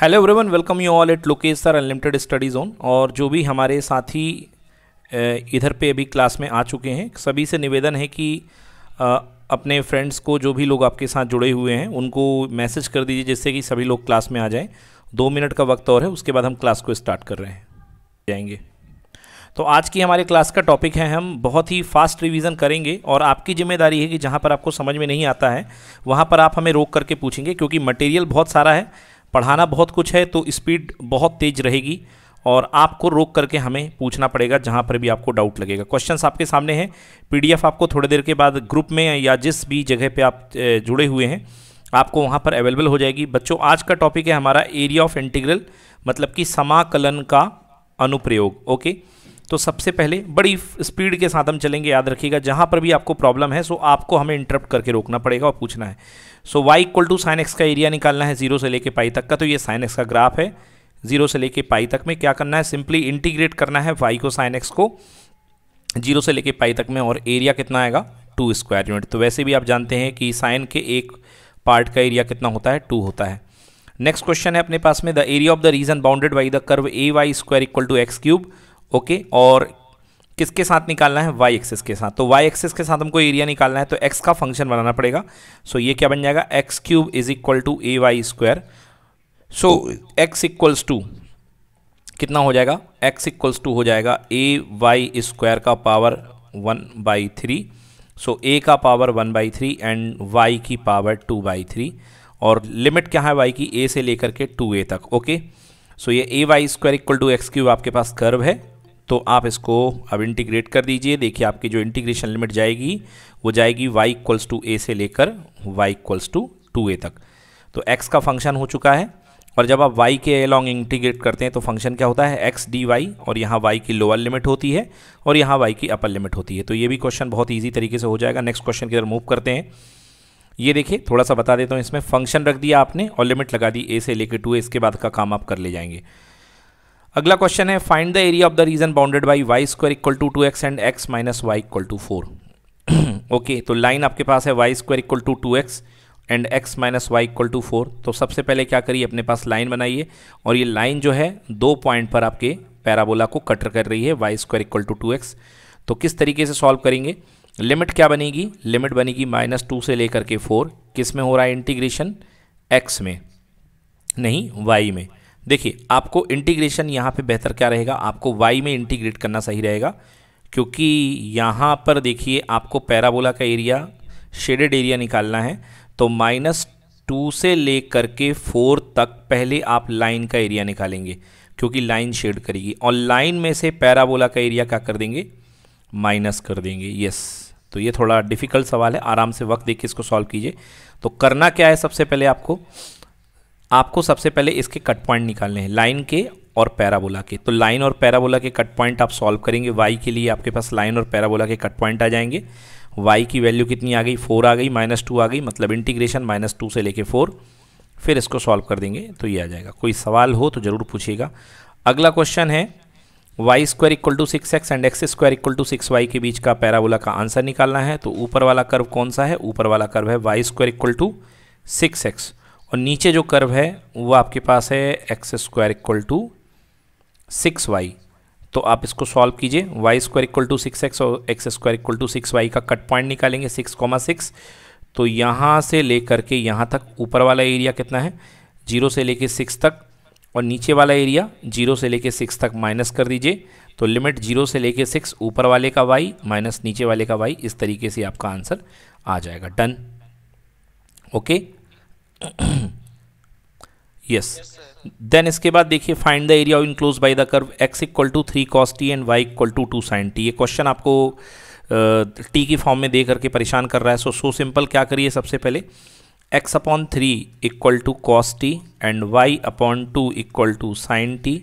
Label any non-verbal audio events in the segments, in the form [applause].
Hello everyone welcome you all at Lokesh sir unlimited study zone और जो भी हमारे साथी इधर पे अभी क्लास में आ चुके हैं सभी से निवेदन है कि अपने फ्रेंड्स को जो भी लोग आपके साथ जुड़े हुए हैं उनको मैसेज कर दीजिए जिससे कि सभी लोग क्लास में आ जाएं दो मिनट का वक्त और है उसके बाद हम क्लास को स्टार्ट कर रहे हैं जाएंगे तो आज की हमारे क्लास का टॉपिक है हम बहुत ही फास्ट रिवीजन करेंगे और आपकी जिम्मेदारी है कि जहाँ पर आपको समझ में नहीं आता है वहाँ पर आप हमें रोक करके पूछेंगे क्योंकि मटेरियल बहुत सारा है पढ़ाना बहुत कुछ है तो स्पीड बहुत तेज रहेगी और आपको रोक करके हमें पूछना पड़ेगा जहाँ पर भी आपको डाउट लगेगा क्वेश्चंस आपके सामने हैं पीडीएफ आपको थोड़ी देर के बाद ग्रुप में या जिस भी जगह पे आप जुड़े हुए हैं आपको वहाँ पर अवेलेबल हो जाएगी बच्चों आज का टॉपिक है हमारा एरिया ऑफ इंटीग्रल मतलब कि समाकलन का अनुप्रयोग ओके तो सबसे पहले बड़ी स्पीड के साथ हम चलेंगे याद रखिएगा जहाँ पर भी आपको प्रॉब्लम है सो आपको हमें इंटरप्ट करके रोकना पड़ेगा और पूछना है so Y equal to sine X का एरिया निकालना है जीरो से लेके पाई तक का तो ये साइन एक्स का ग्राफ है जीरो से लेके पाई तक में क्या करना है सिंपली इंटीग्रेट करना है वाई को साइन एक्स को जीरो से लेके पाई तक में और एरिया कितना आएगा टू स्क्वायर यूनिट तो वैसे भी आप जानते हैं कि साइन के एक पार्ट का एरिया कितना होता है टू होता है नेक्स्ट क्वेश्चन है अपने पास में the area of the region bounded by the curve A Y square equal to x cube okay और किसके साथ निकालना है वाई एक्सेस के साथ तो वाई एक्सेस के साथ हमको एरिया निकालना है तो एक्स का फंक्शन बनाना पड़ेगा सो so, ये क्या बन जाएगा X cube is equal to A Y square so X equals to कितना हो जाएगा एक्स इक्वल्स टू हो जाएगा ए वाई स्क्वायर का power one by three so A का power one by three and Y की पावर टू बाई थ्री और limit क्या है वाई की ए से लेकर के टू ए तक ओके सो so, ये A Y square equal to x cube आपके पास कर्व है तो आप इसको अब इंटीग्रेट कर दीजिए देखिए आपकी जो इंटीग्रेशन लिमिट जाएगी वो जाएगी y इक्वल्स टू ए से लेकर y equals to two A तक तो x का फंक्शन हो चुका है और जब आप y के अलॉन्ग इंटीग्रेट करते हैं तो फंक्शन क्या होता है x dy और यहाँ y की लोअर लिमिट होती है और यहाँ y की अपर लिमिट होती है तो ये भी क्वेश्चन बहुत ईजी तरीके से हो जाएगा नेक्स्ट क्वेश्चन की अगर मूव करते हैं ये देखिए थोड़ा सा बता देता हूँ इसमें फंक्शन रख दिया आपने और लिमिट लगा दी ए से लेकर टू ए इसके बाद का काम आप कर ले जाएंगे अगला क्वेश्चन है find the area of the region bounded by Y square equal to two x and X minus Y equal to four okay तो लाइन आपके पास है Y square equal to two x and X minus Y equal to four तो सबसे पहले क्या करिए अपने पास लाइन बनाइए और ये लाइन जो है दो पॉइंट पर आपके पैराबोला को कटर कर रही है Y square equal to two x तो किस तरीके से सॉल्व करेंगे लिमिट क्या बनेगी लिमिट बनेगी माइनस टू से लेकर के फोर किस में हो रहा है इंटीग्रेशन एक्स में नहीं वाई में देखिए आपको इंटीग्रेशन यहाँ पे बेहतर क्या रहेगा आपको वाई में इंटीग्रेट करना सही रहेगा क्योंकि यहाँ पर देखिए आपको पैराबोला का एरिया शेडेड एरिया निकालना है तो माइनस टू से ले करके फोर तक पहले आप लाइन का एरिया निकालेंगे क्योंकि लाइन शेड करेगी और लाइन में से पैराबोला का एरिया क्या कर देंगे माइनस कर देंगे यस तो ये थोड़ा डिफ़िकल्ट सवाल है आराम से वक्त देख के इसको सॉल्व कीजिए तो करना क्या है सबसे पहले आपको आपको सबसे पहले इसके कट पॉइंट निकालने हैं लाइन के और पैराबोला के तो लाइन और पैराबोला के कट पॉइंट आप सॉल्व करेंगे वाई के लिए आपके पास लाइन और पैराबोला के कट पॉइंट आ जाएंगे वाई की वैल्यू कितनी आ गई फोर आ गई माइनस टू आ गई मतलब इंटीग्रेशन माइनस टू से लेके फोर फिर इसको सॉल्व कर देंगे तो ये आ जाएगा कोई सवाल हो तो ज़रूर पूछिएगा अगला क्वेश्चन है Y square equal to six X and x square equal to six Y के बीच का पैराबोला का आंसर निकालना है तो ऊपर वाला कर्व कौन सा है ऊपर वाला कर्व है Y square equal to six X और नीचे जो कर्व है वो आपके पास है x square equal to six Y तो आप इसको सॉल्व कीजिए Y square equal to six X और X square equal to six Y का कट पॉइंट निकालेंगे सिक्स कॉमा सिक्स तो यहाँ से लेकर के यहाँ तक ऊपर वाला एरिया कितना है जीरो से लेके सिक्स तक और नीचे वाला एरिया जीरो से लेके सिक्स तक माइनस कर दीजिए तो लिमिट जीरो से लेके सिक्स ऊपर वाले का वाई माइनस नीचे वाले का वाई इस तरीके से आपका आंसर आ जाएगा डन ओके यस [coughs] देन इसके बाद देखिए find the area enclose by the curve x equal to three cos T and Y equal to two sine T ये क्वेश्चन आपको टी की फॉर्म में दे करके परेशान कर रहा है सो सो सिंपल क्या करिए सबसे पहले X upon three equal to cos T and Y upon two equal to sine T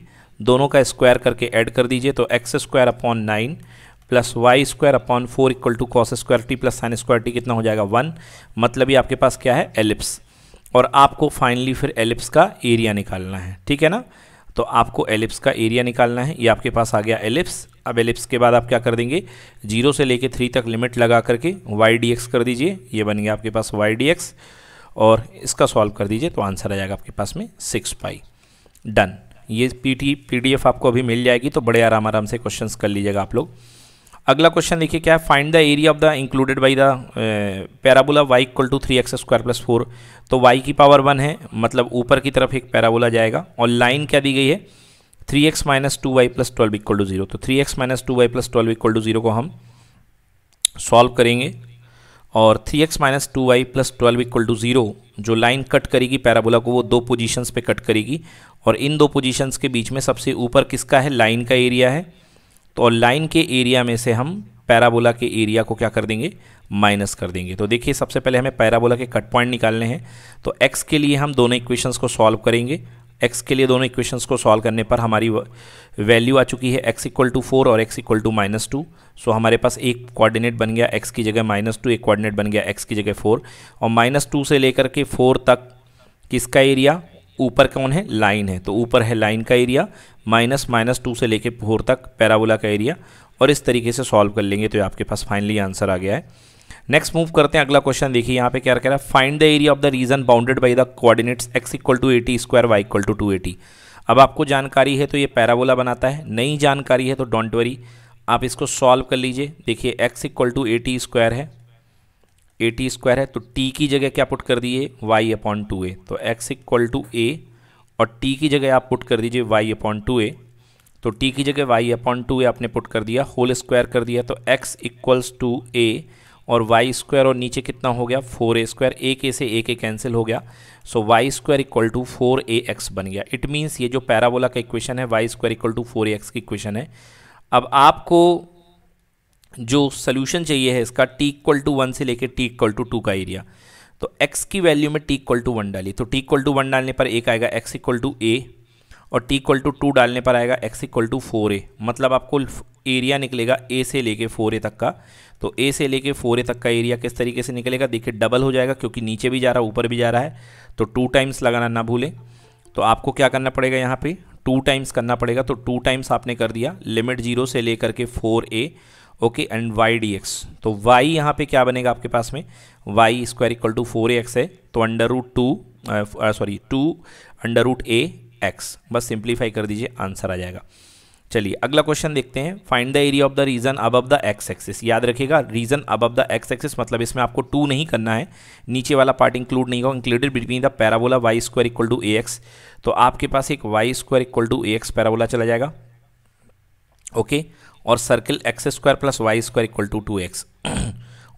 दोनों का स्क्वायर करके ऐड कर दीजिए तो x square upon nine plus Y square upon four equal to cos square T plus sine square T कितना हो जाएगा one मतलब ये आपके पास क्या है एलिप्स और आपको फाइनली फिर एलिप्स का एरिया निकालना है ठीक है ना तो आपको एलिप्स का एरिया निकालना है ये आपके पास आ गया एलिप्स अब एलिप्स के बाद आप क्या कर देंगे जीरो से लेके थ्री तक लिमिट लगा करके वाई डी एक्स कर दीजिए ये बन गया आपके पास वाई डी एक्स और इसका सॉल्व कर दीजिए तो आंसर आ जाएगा आपके पास में सिक्स पाई डन ये P T P D F आपको अभी मिल जाएगी तो बड़े आराम आराम से क्वेश्चन कर लीजिएगा आप लोग अगला क्वेश्चन देखिए क्या है find the area of the included by the parabola Y equal to three X square plus four तो वाई की पावर वन है मतलब ऊपर की तरफ एक पैराबोला जाएगा और लाइन क्या दी गई है three X minus two Y plus twelve equal to zero तो three X minus two Y plus twelve equal to zero को हम सॉल्व करेंगे और three X minus two Y plus twelve equal to zero जो line cut करेगी parabola को वो दो पोजिशंस पर कट करेगी और इन दो पोजीशंस के बीच में सबसे ऊपर किसका है लाइन का एरिया है और तो लाइन के एरिया में से हम पैराबोला के एरिया को क्या कर देंगे माइनस कर देंगे तो देखिए सबसे पहले हमें पैराबोला के कट पॉइंट निकालने हैं तो एक्स के लिए हम दोनों इक्वेशंस को सॉल्व करेंगे एक्स के लिए दोनों इक्वेशंस को सॉल्व करने पर हमारी वैल्यू आ चुकी है एक्स इक्वल टू फोर और x equal to minus two so हमारे पास एक कोऑर्डिनेट बन गया एक्स की जगह माइनस टू एक कोऑर्डिनेट बन गया एक्स की जगह फोर और माइनस टू से लेकर के फोर तक किसका एरिया ऊपर कौन है लाइन है तो ऊपर है लाइन का एरिया माइनस माइनस टू से लेके फोर तक पैराबोला का एरिया और इस तरीके से सॉल्व कर लेंगे तो आपके पास फाइनली आंसर आ गया है नेक्स्ट मूव करते हैं अगला क्वेश्चन देखिए यहाँ पे क्या कह रहा है find the area of the region bounded by the coordinates X equal to A T square Y equal to two A T अब आपको जानकारी है तो ये पैराबोला बनाता है नई जानकारी है तो डोंट वरी आप इसको सॉल्व कर लीजिए देखिए X equal to A T square है ए टी स्क्वायर है तो टी की जगह क्या पुट कर दिए वाई अपॉन टू ए तो एक्स इक्वल टू ए और टी की जगह आप पुट कर दीजिए वाई अपॉन टू ए तो टी की जगह वाई अपॉन टू ए आपने पुट कर दिया होल स्क्वायर कर दिया तो एक्स इक्वल्स टू ए और वाई स्क्वायर और नीचे कितना हो गया फोर ए स्क्वायर ए के से ए के कैंसिल हो गया so Y square equal to four A X बन गया इट मीन्स ये जो पैराबोला का इक्वेशन है Y square equal to four A X की इक्वेशन है अब आपको जो सोल्यूशन चाहिए है इसका टी इक्वल टू वन से लेकर टी इक्वल टू टू का एरिया तो x की वैल्यू में t इक्वल टू वन डाली तो t इक्वल टू वन डालने पर एक आएगा x इक्वल टू ए और t इक्वल टू टू डालने पर आएगा x equal to four A मतलब आपको एरिया निकलेगा a से लेके फोर ए तक का तो a से लेके फोर ए तक का एरिया किस तरीके से निकलेगा देखिए डबल हो जाएगा क्योंकि नीचे भी जा रहा है ऊपर भी जा रहा है तो टू टाइम्स लगाना ना भूलें तो आपको क्या करना पड़ेगा यहाँ पे टू टाइम्स करना पड़ेगा तो टू टाइम्स आपने कर दिया लिमिट जीरो से लेकर के four A okay and Y D x तो वाई यहाँ पे क्या बनेगा आपके पास में Y square equal to four X है तो under root two sorry two under root ए एक्स बस सिंप्लीफाई कर दीजिए आंसर आ जाएगा चलिए अगला क्वेश्चन देखते हैं find the area of the region above the X axis याद रखिएगा region above the X axis मतलब इसमें आपको टू नहीं करना है नीचे वाला पार्ट इंक्लूड नहीं होगा included between the parabola y square equal to a x तो आपके पास एक y square equal to a x parabola चला जाएगा ओके okay? और circle x square plus Y square equal to two x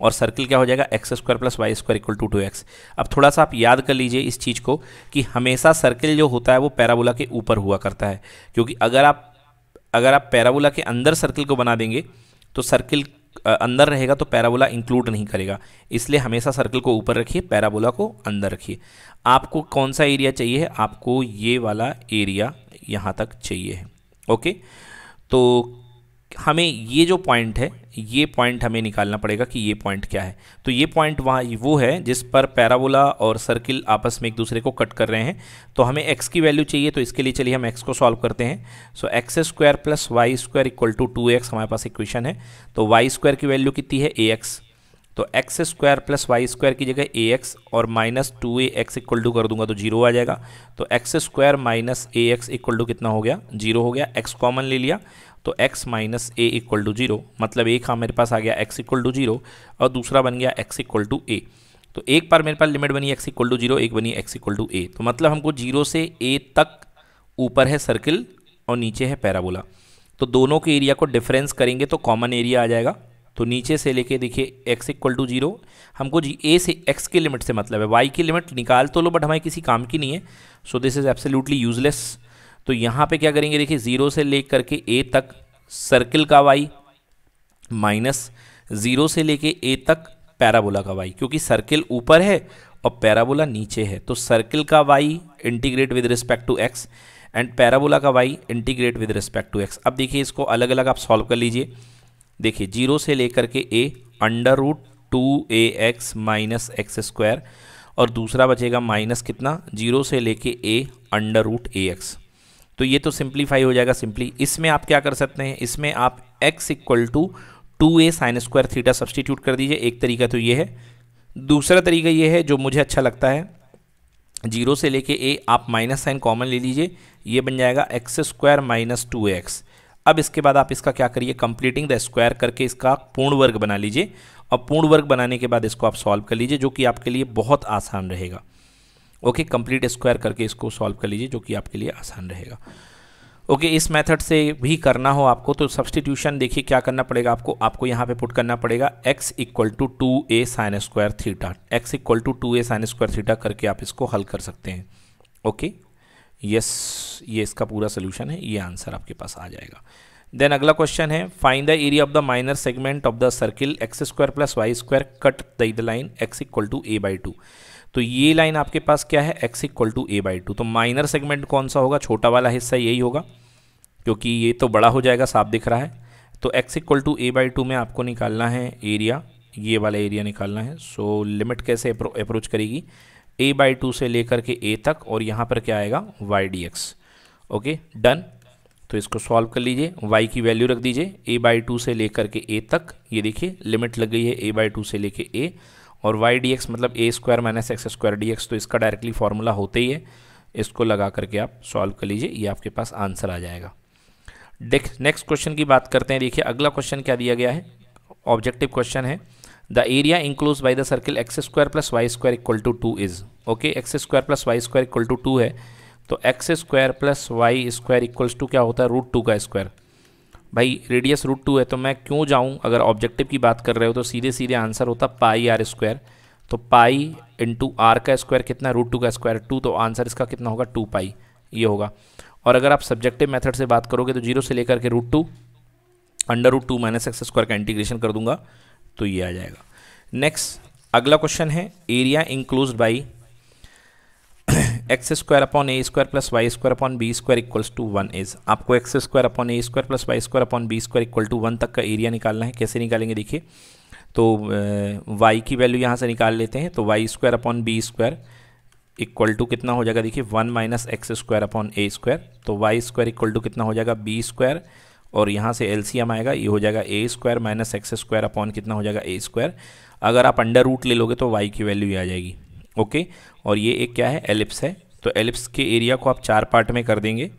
और सर्किल क्या हो जाएगा x square plus Y square equal to two x अब थोड़ा सा आप याद कर लीजिए इस चीज़ को कि हमेशा सर्किल जो होता है वो पैराबोला के ऊपर हुआ करता है क्योंकि अगर आप अगर आप पैराबोला के अंदर सर्किल को बना देंगे तो सर्किल अंदर रहेगा तो पैराबोला इंक्लूड नहीं करेगा इसलिए हमेशा सर्कल को ऊपर रखिए पैराबोला को अंदर रखिए आपको कौन सा एरिया चाहिए आपको ये वाला एरिया यहाँ तक चाहिए है ओके तो हमें ये जो पॉइंट है ये पॉइंट हमें निकालना पड़ेगा कि ये पॉइंट क्या है तो ये पॉइंट वहाँ वो है जिस पर पैराबोला और सर्किल आपस में एक दूसरे को कट कर रहे हैं तो हमें एक्स की वैल्यू चाहिए तो इसके लिए चलिए हम एक्स को सॉल्व करते हैं so x square plus Y square equal to two x हमारे पास इक्वेशन है तो वाई स्क्वायर की वैल्यू कितनी है ए एक्स तो x square plus Y square की जगह ए एक्स और minus two a x equal to कर दूंगा तो जीरो आ जाएगा तो x square minus a x equal to कितना हो गया जीरो हो गया एक्स कॉमन ले लिया तो x minus a equal to zero मतलब एक हाँ मेरे पास आ गया एक्स इक्वल टू जीरो और दूसरा बन गया एक्स इक्वल टू ए तो एक बार मेरे पास लिमिट बनी एक्स इक्वल टू जीरो एक बनी एक्स इक्वल टू ए तो मतलब हमको जीरो से ए तक ऊपर है सर्किल और नीचे है पैराबोला तो दोनों के एरिया को डिफरेंस करेंगे तो कॉमन एरिया आ जाएगा तो नीचे से लेके देखिए एक्स इक्वल टू जीरो हमको जी ए से एक्स की लिमिट से मतलब है वाई की लिमिट निकाल तो लो बट हमारे किसी काम की नहीं है so this is absolutely useless तो यहाँ पे क्या करेंगे देखिए ज़ीरो से ले करके ए तक सर्किल का वाई माइनस ज़ीरो से लेके ए तक पैराबोला का वाई क्योंकि सर्किल ऊपर है और पैराबोला नीचे है तो सर्किल का y integrate with respect to x and parabola का y integrate with respect to x अब देखिए इसको अलग अलग आप सॉल्व कर लीजिए देखिए जीरो से लेकर के a under root two a x minus x square और दूसरा बचेगा माइनस कितना जीरो से लेके a under root A x तो ये तो सिंप्लीफाई हो जाएगा सिंपली इसमें आप क्या कर सकते हैं इसमें आप x equal to two a sine square theta substitute कर दीजिए एक तरीका तो ये है दूसरा तरीका ये है जो मुझे अच्छा लगता है जीरो से लेके ए आप माइनस साइन कॉमन ले लीजिए ये बन जाएगा x square minus two x अब इसके बाद आप इसका क्या करिए कंप्लीटिंग द स्क्वायर करके इसका पूर्ण वर्ग बना लीजिए और पूर्ण वर्ग बनाने के बाद इसको आप सॉल्व कर लीजिए जो कि आपके लिए बहुत आसान रहेगा ओके कंप्लीट स्क्वायर करके इसको सॉल्व कर लीजिए जो कि आपके लिए आसान रहेगा ओके okay, इस मेथड से भी करना हो आपको तो सब्सटीट्यूशन देखिए क्या करना पड़ेगा आपको आपको यहाँ पे पुट करना पड़ेगा x equal to two a sine square theta x equal to two a sine square theta करके आप इसको हल कर सकते हैं ओके okay? यस ये इसका पूरा सोल्यूशन है ये आंसर आपके पास आ जाएगा देन अगला क्वेश्चन है find the area of the minor segment of the circle x square plus Y square cut the line x equal to a by two तो ये लाइन आपके पास क्या है x equal to a by two तो minor segment कौन सा होगा छोटा वाला हिस्सा यही होगा क्योंकि ये तो बड़ा हो जाएगा साफ दिख रहा है तो x equal to a by two में आपको निकालना है एरिया ये वाला एरिया निकालना है सो लिमिट कैसे अप्रोच करेगी ए बाई टू से लेकर के ए तक और यहाँ पर क्या आएगा y D x okay done तो इसको सॉल्व कर लीजिए y की वैल्यू रख दीजिए a बाई टू से लेकर के a तक ये देखिए लिमिट लग गई है a बाई टू से लेके a और y dx मतलब a square minus x square d तो इसका डायरेक्टली फार्मूला होते ही है इसको लगा करके आप सॉल्व कर लीजिए ये आपके पास आंसर आ जाएगा नेक्स्ट क्वेश्चन की बात करते हैं देखिए अगला क्वेश्चन क्या दिया गया है ऑब्जेक्टिव क्वेश्चन है the area enclosed by the circle x square plus Y square equal to two is okay x square plus Y square equal to two है तो x square plus Y square equals to क्या होता है root two का square भाई radius root two है तो मैं क्यों जाऊँ अगर ऑब्जेक्टिव की बात कर रहे हो तो सीधे सीधे आंसर होता पाई आर स्क्वायर तो पाई इंटू आर का स्क्वायर कितना रूट टू का स्क्वायर टू तो आंसर इसका कितना होगा टू पाई ये होगा और अगर आप सब्जेक्टिव मेथड से बात करोगे तो जीरो से लेकर के root two under root two minus x square का इंटीग्रेशन कर दूंगा तो ये आ जाएगा नेक्स्ट अगला क्वेश्चन है area enclosed by x square upon a square plus Y square upon b square equals to one is आपको x square upon a square plus Y square upon b square equal to one तक का area निकालना है कैसे निकालेंगे देखिए तो Y की वैल्यू यहाँ से निकाल लेते हैं तो y square upon b square equal to कितना हो जाएगा देखिए one minus x square upon a square तो वाई स्क्वायर इक्वल टू कितना हो जाएगा बी स्क्वायर और यहाँ से एल आएगा ये हो जाएगा a square minus x square upon कितना हो जाएगा ए स्क्वायर अगर आप अंडर रूट ले लोगे तो वाई की वैल्यू ये आ जाएगी ओके और ये एक क्या है एलिप्स है तो एलिप्स के एरिया को आप चार पार्ट में कर देंगे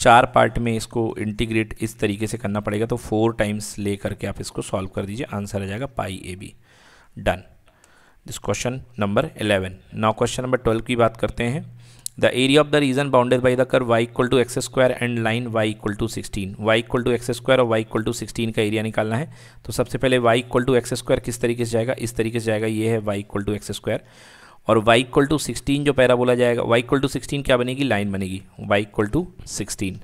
चार पार्ट में इसको इंटीग्रेट इस तरीके से करना पड़ेगा तो फोर टाइम्स ले करके आप इसको सॉल्व कर दीजिए आंसर आ जाएगा pi a b done this question number eleven नौ क्वेश्चन नंबर ट्वेल्व की बात करते हैं the area of the region bounded by the curve y equal to x square and line y equal to sixteen y equal to x square और y equal to sixteen का area निकालना है तो सबसे पहले y equal to x square किस तरीके से जाएगा इस तरीके से जाएगा ये है y equal to x square और वाई इक्वल टू सिक्सटीन जो पैरा बोला जाएगा वाई इक्वल टू सिक्सटीन क्या बनेगी लाइन बनेगी वाई इक्वल टू सिक्सटीन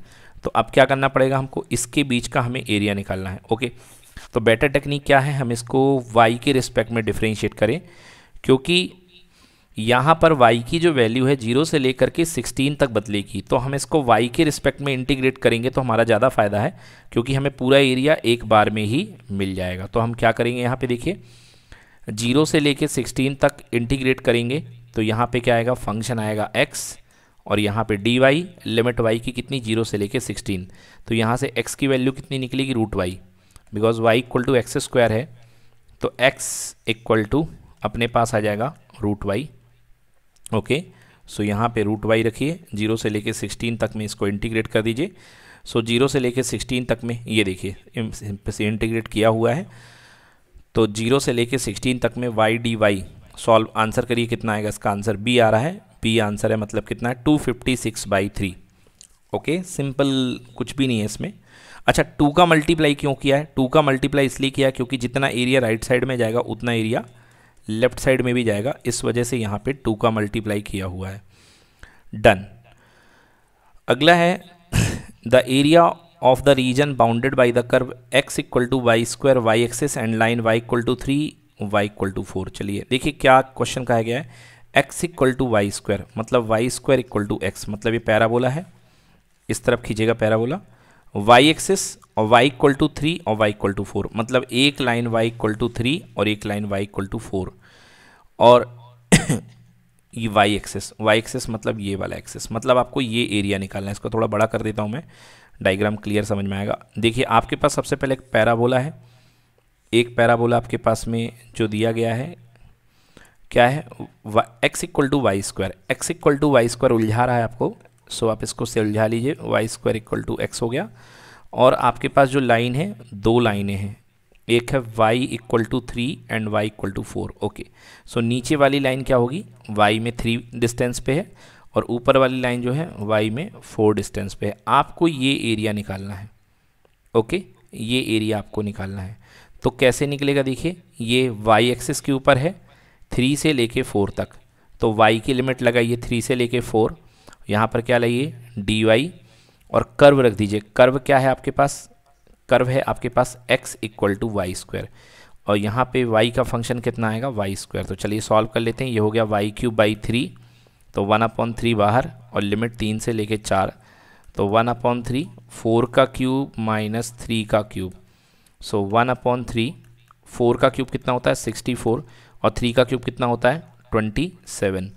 तो अब क्या करना पड़ेगा हमको इसके बीच का हमें एरिया निकालना है ओके तो बेटर टेक्निक क्या है हम इसको वाई के रिस्पेक्ट में डिफ्रेंशिएट करें क्योंकि यहाँ पर y की जो वैल्यू है जीरो से लेकर के 16 तक बदलेगी तो हम इसको y के रिस्पेक्ट में इंटीग्रेट करेंगे तो हमारा ज़्यादा फायदा है क्योंकि हमें पूरा एरिया एक बार में ही मिल जाएगा तो हम क्या करेंगे यहाँ पे देखिए जीरो से लेकर 16 तक इंटीग्रेट करेंगे तो यहाँ पे क्या आएगा फंक्शन आएगा x और यहाँ पे डी वाई लिमिट वाई की कितनी जीरो से लेकर सिक्सटीन तो यहाँ से एक्स की वैल्यू कितनी निकलेगी root y because y equal to x square है तो एक्स इक्वल टू अपने पास आ जाएगा रूट वाई ओके सो यहाँ पे रूट वाई रखिए जीरो से लेके सिक्सटीन तक में इसको इंटीग्रेट कर दीजिए सो जीरो से लेके सिक्सटीन तक में ये देखिए इंटीग्रेट किया हुआ है तो जीरो से लेके सिक्सटीन तक में y d y solve answer करिए कितना आएगा इसका आंसर बी आ रहा है बी आंसर है मतलब कितना है two fifty six by three okay simple कुछ भी नहीं है इसमें अच्छा टू का मल्टीप्लाई क्यों किया है टू का मल्टीप्लाई इसलिए किया क्योंकि जितना एरिया राइट साइड में जाएगा उतना एरिया लेफ्ट साइड में भी जाएगा इस वजह से यहाँ पे टू का मल्टीप्लाई किया हुआ है डन अगला है [laughs] the area of the region bounded by the curve x equal to y square y axis and line y equal to three y equal to four चलिए देखिए क्या क्वेश्चन कहा गया है x equal to y square मतलब y square equal to x मतलब ये parabola है इस तरफ खींचेगा पैराबोला बोला वाई एक्सिस और वाई इक्वल टू थ्री और वाई इक्वल टू फोर मतलब एक line y equal to three और एक line y equal to four और [coughs] ये वाई एक्सेस वाई एक्सेस मतलब ये वाला एक्सेस मतलब आपको ये एरिया निकालना है इसको थोड़ा बड़ा कर देता हूँ मैं डायग्राम क्लियर समझ में आएगा देखिए आपके पास सबसे पहले एक पैराबोला है एक पैराबोला आपके पास में जो दिया गया है क्या है x equal to y square x equal to y square उलझा रहा है आपको सो आप इसको सुलझा लीजिए y square equal to x हो गया और आपके पास जो लाइन है दो लाइनें हैं एक है y equal to three and Y equal to four okay so नीचे वाली लाइन क्या होगी वाई में थ्री डिस्टेंस पे है और ऊपर वाली लाइन जो है वाई में फोर डिस्टेंस पे है आपको ये एरिया निकालना है ओके ये एरिया आपको निकालना है तो कैसे निकलेगा देखिए ये वाई एक्सिस के ऊपर है थ्री से लेके फोर तक तो वाई की लिमिट लगाइए थ्री से लेके फोर यहाँ पर क्या लाइए डी वाई और कर्व रख दीजिए कर्व क्या है आपके पास कर्व है आपके पास x equal to y square और यहाँ पे y का फंक्शन कितना आएगा वाई स्क्वायर तो चलिए सॉल्व कर लेते हैं ये हो गया y cube by three so one upon three बाहर और लिमिट तीन से लेके चार तो वन अपॉन थ्री फोर का क्यूब माइनस थ्री का cube so one upon three four का क्यूब कितना होता है सिक्सटी फोर और थ्री का क्यूब कितना होता है twenty seven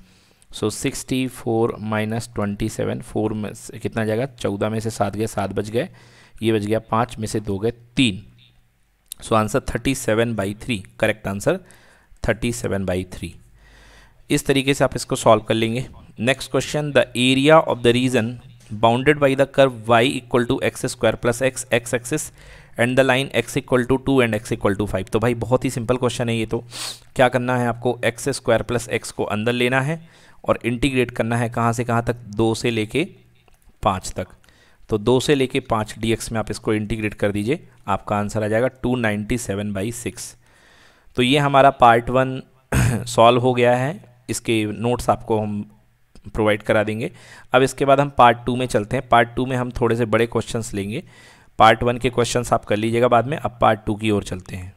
so sixty four minus twenty seven four में से कितना जाएगा चौदह में से सात गए सात बज गए ये बज गया पाँच में से दो गए तीन so answer thirty seven by three correct answer thirty seven by three इस तरीके से आप इसको सॉल्व कर लेंगे next question the area of the region bounded by the curve y equal to x square plus x x axis and the line x equal to two and x equal to five तो भाई बहुत ही simple question है ये तो क्या करना है आपको एक्स स्क्वायर प्लस एक्स को अंदर लेना है और इंटीग्रेट करना है कहाँ से कहाँ तक दो से लेके पाँच तक तो दो से लेके पाँच डी में आप इसको इंटीग्रेट कर दीजिए आपका आंसर आ जाएगा two ninety seven by six तो ये हमारा पार्ट वन सॉल्व हो गया है इसके नोट्स आपको हम प्रोवाइड करा देंगे अब इसके बाद हम पार्ट टू में चलते हैं पार्ट टू में हम थोड़े से बड़े क्वेश्चंस लेंगे पार्ट वन के क्वेश्चंस आप कर लीजिएगा बाद में अब पार्ट टू की ओर चलते हैं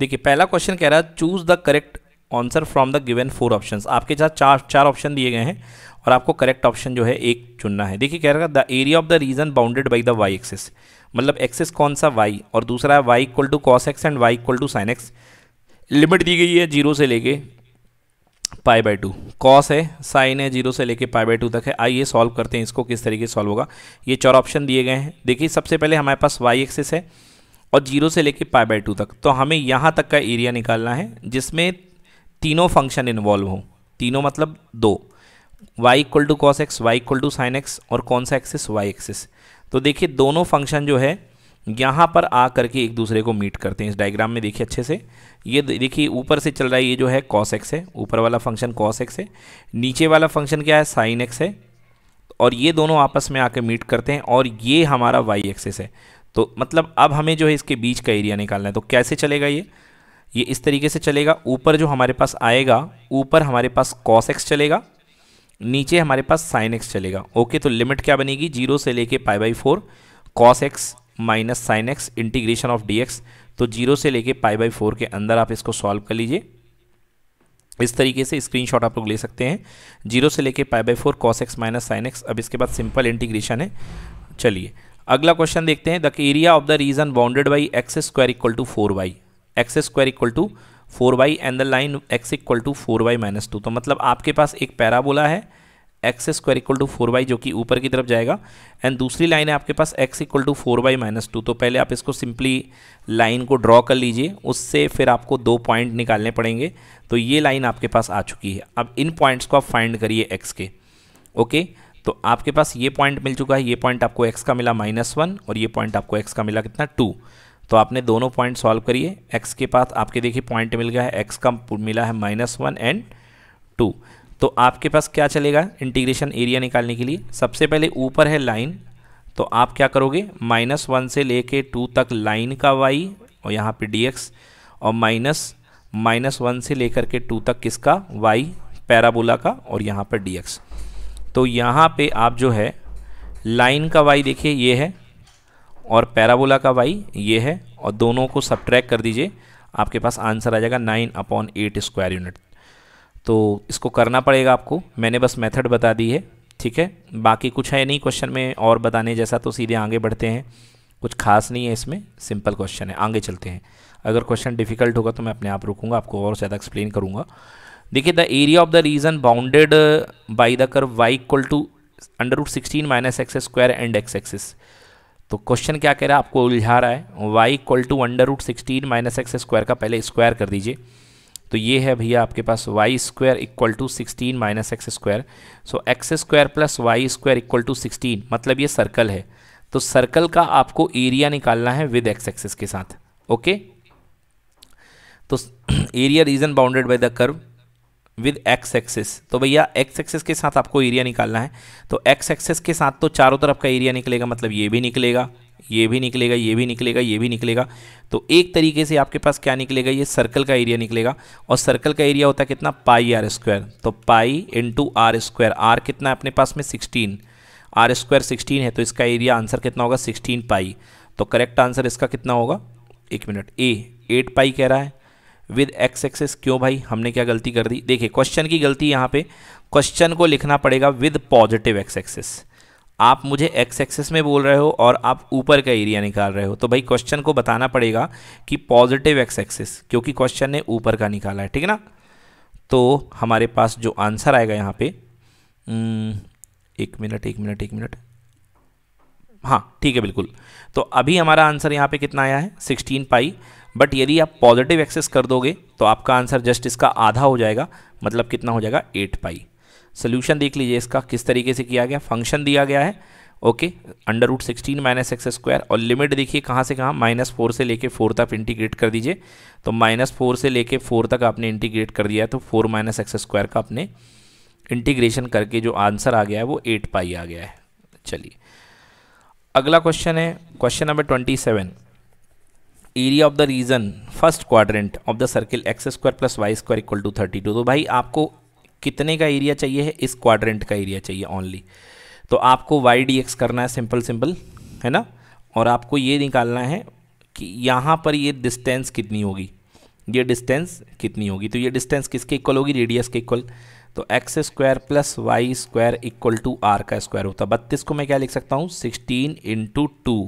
देखिए पहला क्वेश्चन कह रहा है choose the correct answer from the given four option आपके साथ चार चार ऑप्शन दिए गए हैं और आपको करेक्ट ऑप्शन जो है एक चुनना है देखिए कह रहा the area of the region bounded by the y axis मतलब एक्सेस कौन सा वाई और दूसरा है y equal to cos x and Y equal to sine x limit दी गई है जीरो से लेके पाई बाई टू कॉस है साइन है जीरो से लेके पाई बाई टू तक है आइए सॉल्व करते हैं इसको किस तरीके से सॉल्व होगा ये चार ऑप्शन दिए गए हैं देखिए सबसे पहले हमारे पास वाई एक्सेस है और जीरो से लेके पाई बाई टू तक तो हमें यहाँ तक का एरिया निकालना है जिसमें तीनों फंक्शन इन्वॉल्व हों तीनों मतलब दो y equal to cos x y equal to sine x और कौन सा एक्सिस y एक्सिस तो देखिए दोनों फंक्शन जो है यहाँ पर आ करके एक दूसरे को मीट करते हैं इस डायग्राम में देखिए अच्छे से ये देखिए ऊपर से चल रहा है ये जो है कॉस एक्स है ऊपर वाला फंक्शन कॉस एक्स है नीचे वाला फंक्शन क्या है साइन एक्स है और ये दोनों आपस में आके मीट करते हैं और ये हमारा वाई एक्सेस है तो मतलब अब हमें जो है इसके बीच का एरिया निकालना है तो कैसे चलेगा ये ये इस तरीके से चलेगा ऊपर जो हमारे पास आएगा ऊपर हमारे पास कॉस एक्स चलेगा नीचे हमारे पास साइन एक्स चलेगा ओके तो लिमिट क्या बनेगी जीरो से लेके pi by four cos x minus sine x integration of d x तो जीरो से लेके पाई बाई फोर के अंदर आप इसको सॉल्व कर लीजिए इस तरीके से स्क्रीनशॉट आप लोग ले सकते हैं जीरो से लेके pi by four cos x minus sine x अब इसके बाद सिंपल इंटीग्रेशन है चलिए अगला क्वेश्चन देखते हैं the area of the region bounded by x square equal to four by x square equal to four y and the line x equal to four y minus two तो मतलब आपके पास एक पैराबोला है x square equal to four y जो कि ऊपर की तरफ जाएगा एंड दूसरी लाइन है आपके पास x equal to four y minus two तो पहले आप इसको सिंपली लाइन को ड्रॉ कर लीजिए उससे फिर आपको दो पॉइंट निकालने पड़ेंगे तो ये लाइन आपके पास आ चुकी है अब इन पॉइंट्स को आप फाइंड करिए एक्स के ओके तो आपके पास ये पॉइंट मिल चुका है ये पॉइंट आपको एक्स का मिला माइनस वन और ये पॉइंट आपको एक्स का मिला कितना टू तो आपने दोनों पॉइंट सॉल्व करिए एक्स के पास आपके देखिए पॉइंट मिल गया है एक्स का मिला है माइनस वन एंड टू तो आपके पास क्या चलेगा इंटीग्रेशन एरिया निकालने के लिए सबसे पहले ऊपर है लाइन तो आप क्या करोगे माइनस वन से ले कर टू तक लाइन का वाई और यहाँ पे डी एक्स और माइनस माइनस वन से लेकर के टू तक किसका वाई पैराबोला का और यहाँ पर डी एक्स तो यहाँ पे आप जो है लाइन का वाई देखिए ये है और पैराबोला का वाई ये है और दोनों को सब्ट्रैक कर दीजिए आपके पास आंसर आ जाएगा nine upon eight square unit तो इसको करना पड़ेगा आपको मैंने बस मेथड बता दी है ठीक है बाकी कुछ है नहीं क्वेश्चन में और बताने जैसा तो सीधे आगे बढ़ते हैं कुछ खास नहीं है इसमें सिंपल क्वेश्चन है आगे चलते हैं अगर क्वेश्चन डिफिकल्ट होगा तो मैं अपने आप रुकूंगा आपको और ज़्यादा एक्सप्लेन करूँगा देखिए the area of the region bounded by the curve y equal to under root sixteen minus x square and x axis तो क्वेश्चन क्या कह रहा है आपको उलझा रहा है y equal to under root sixteen minus x square का पहले स्क्वायर कर दीजिए तो ये है भैया आपके पास y square equal to sixteen minus x square so x square plus Y square equal to sixteen मतलब ये सर्कल है तो सर्कल का आपको एरिया निकालना है विद एक्स एक्सेस के साथ ओके तो area region bounded by the curve with x axis तो भैया एक्स एक्सेस के साथ आपको एरिया निकालना है तो एक्स एक्सेस के साथ तो चारों तरफ का एरिया निकलेगा मतलब ये भी निकलेगा ये भी निकलेगा ये भी निकलेगा ये भी निकलेगा तो एक तरीके से आपके पास क्या निकलेगा ये सर्कल का एरिया निकलेगा और सर्कल का एरिया होता है कितना पाई आर स्क्वायर तो pi into r square r कितना है अपने पास में सिक्सटीन आर स्क्वायर सिक्सटीन है तो इसका एरिया आंसर कितना होगा सिक्सटीन पाई तो करेक्ट आंसर इसका कितना होगा एक मिनट ए एट पाई कह रहा है विद एक्स एक्सेस क्यों भाई हमने क्या गलती कर दी देखिए क्वेश्चन की गलती यहाँ पे क्वेश्चन को लिखना पड़ेगा विद पॉजिटिव एक्स एक्सेस आप मुझे एक्स एक्सेस में बोल रहे हो और आप ऊपर का एरिया निकाल रहे हो तो भाई क्वेश्चन को बताना पड़ेगा कि पॉजिटिव एक्स एक्सेस क्योंकि क्वेश्चन ने ऊपर का निकाला है ठीक है ना तो हमारे पास जो आंसर आएगा यहाँ पे हम्म, एक मिनट एक मिनट एक मिनट हाँ ठीक है बिल्कुल तो अभी हमारा आंसर यहाँ पे कितना आया है सिक्सटीन पाई बट यदि आप पॉजिटिव एक्सेस कर दोगे तो आपका आंसर जस्ट इसका आधा हो जाएगा मतलब कितना हो जाएगा एट पाई सोल्यूशन देख लीजिए इसका किस तरीके से किया गया फंक्शन दिया गया है okay under root sixteen minus x square और लिमिट देखिए कहाँ से कहाँ माइनस फोर से लेके फोर तक इंटीग्रेट कर दीजिए तो माइनस फोर से लेके फोर तक आपने इंटीग्रेट कर दिया तो फोर माइनस एक्स स्क्वायर का आपने इंटीग्रेशन करके जो आंसर आ गया है वो एट पाई आ गया है चलिए अगला क्वेश्चन है question number twenty seven area of the region first quadrant of the circle x square plus Y square equal to thirty two तो भाई आपको कितने का एरिया चाहिए है इस क्वाड्रेंट का एरिया चाहिए ओनली तो आपको वाई डी एक्स करना है सिंपल सिंपल है ना और आपको ये निकालना है कि यहाँ पर ये डिस्टेंस कितनी होगी ये डिस्टेंस कितनी होगी तो ये डिस्टेंस किसके इक्वल होगी रेडियस के इक्वल तो x square plus Y square equal to r का स्क्वायर होता है बत्तीस को मैं क्या लिख सकता हूँ सिक्सटीन इंटू टू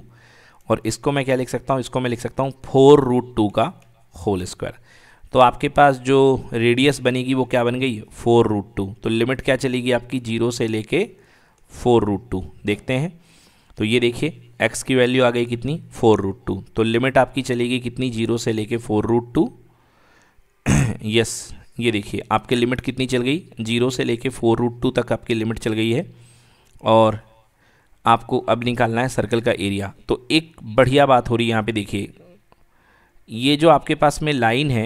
और इसको मैं क्या लिख सकता हूँ इसको मैं लिख सकता हूँ फोर रूट टू का होल स्क्वायर तो आपके पास जो रेडियस बनेगी वो क्या बन गई फोर रूट टू तो लिमिट क्या चलेगी आपकी जीरो से लेके फोर रूट टू देखते हैं तो ये देखिए एक्स की वैल्यू आ गई कितनी फोर रूट टू तो लिमिट आपकी चलेगी कितनी जीरो से लेके फोर रूट टू [clears throat] यस ये देखिए आपकी लिमिट कितनी चल गई जीरो से लेके फोर रूट टू तक आपकी लिमिट चल गई है और आपको अब निकालना है सर्कल का एरिया तो एक बढ़िया बात हो रही है यहाँ पे देखिए ये जो आपके पास में लाइन है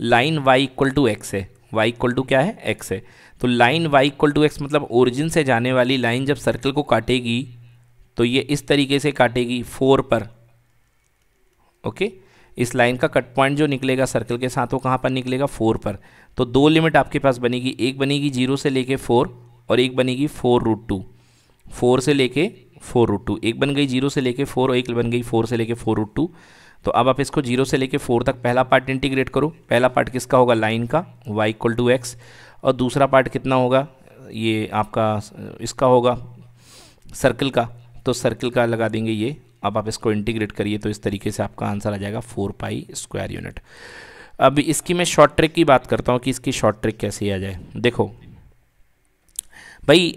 line y equal to x है वाई इक्वल टू क्या है एक्स है तो line y equal to x मतलब ओरिजिन से जाने वाली लाइन जब सर्कल को काटेगी तो ये इस तरीके से काटेगी फोर पर ओके इस लाइन का कट पॉइंट जो निकलेगा सर्कल के साथ वो कहाँ पर निकलेगा फोर पर तो दो लिमिट आपके पास बनेगी एक बनेगी जीरो से लेके फोर और एक बनेगी फोर रूट टू फोर से लेके फोर रूट टू एक बन गई जीरो से लेके फोर और एक बन गई फोर से लेके फोर रूट टू तो अब आप इसको जीरो से लेके फोर तक पहला पार्ट इंटीग्रेट करो पहला पार्ट किसका होगा लाइन का वाई इक्वल टू एक्स और दूसरा पार्ट कितना होगा ये आपका इसका होगा सर्कल का तो सर्कल का लगा देंगे ये अब आप इसको इंटीग्रेट करिए तो इस तरीके से आपका आंसर आ जाएगा फोर पाई स्क्वायर यूनिट अब इसकी मैं शॉर्ट ट्रिक की बात करता हूँ कि इसकी शॉर्ट ट्रिक कैसे आ जाए देखो भाई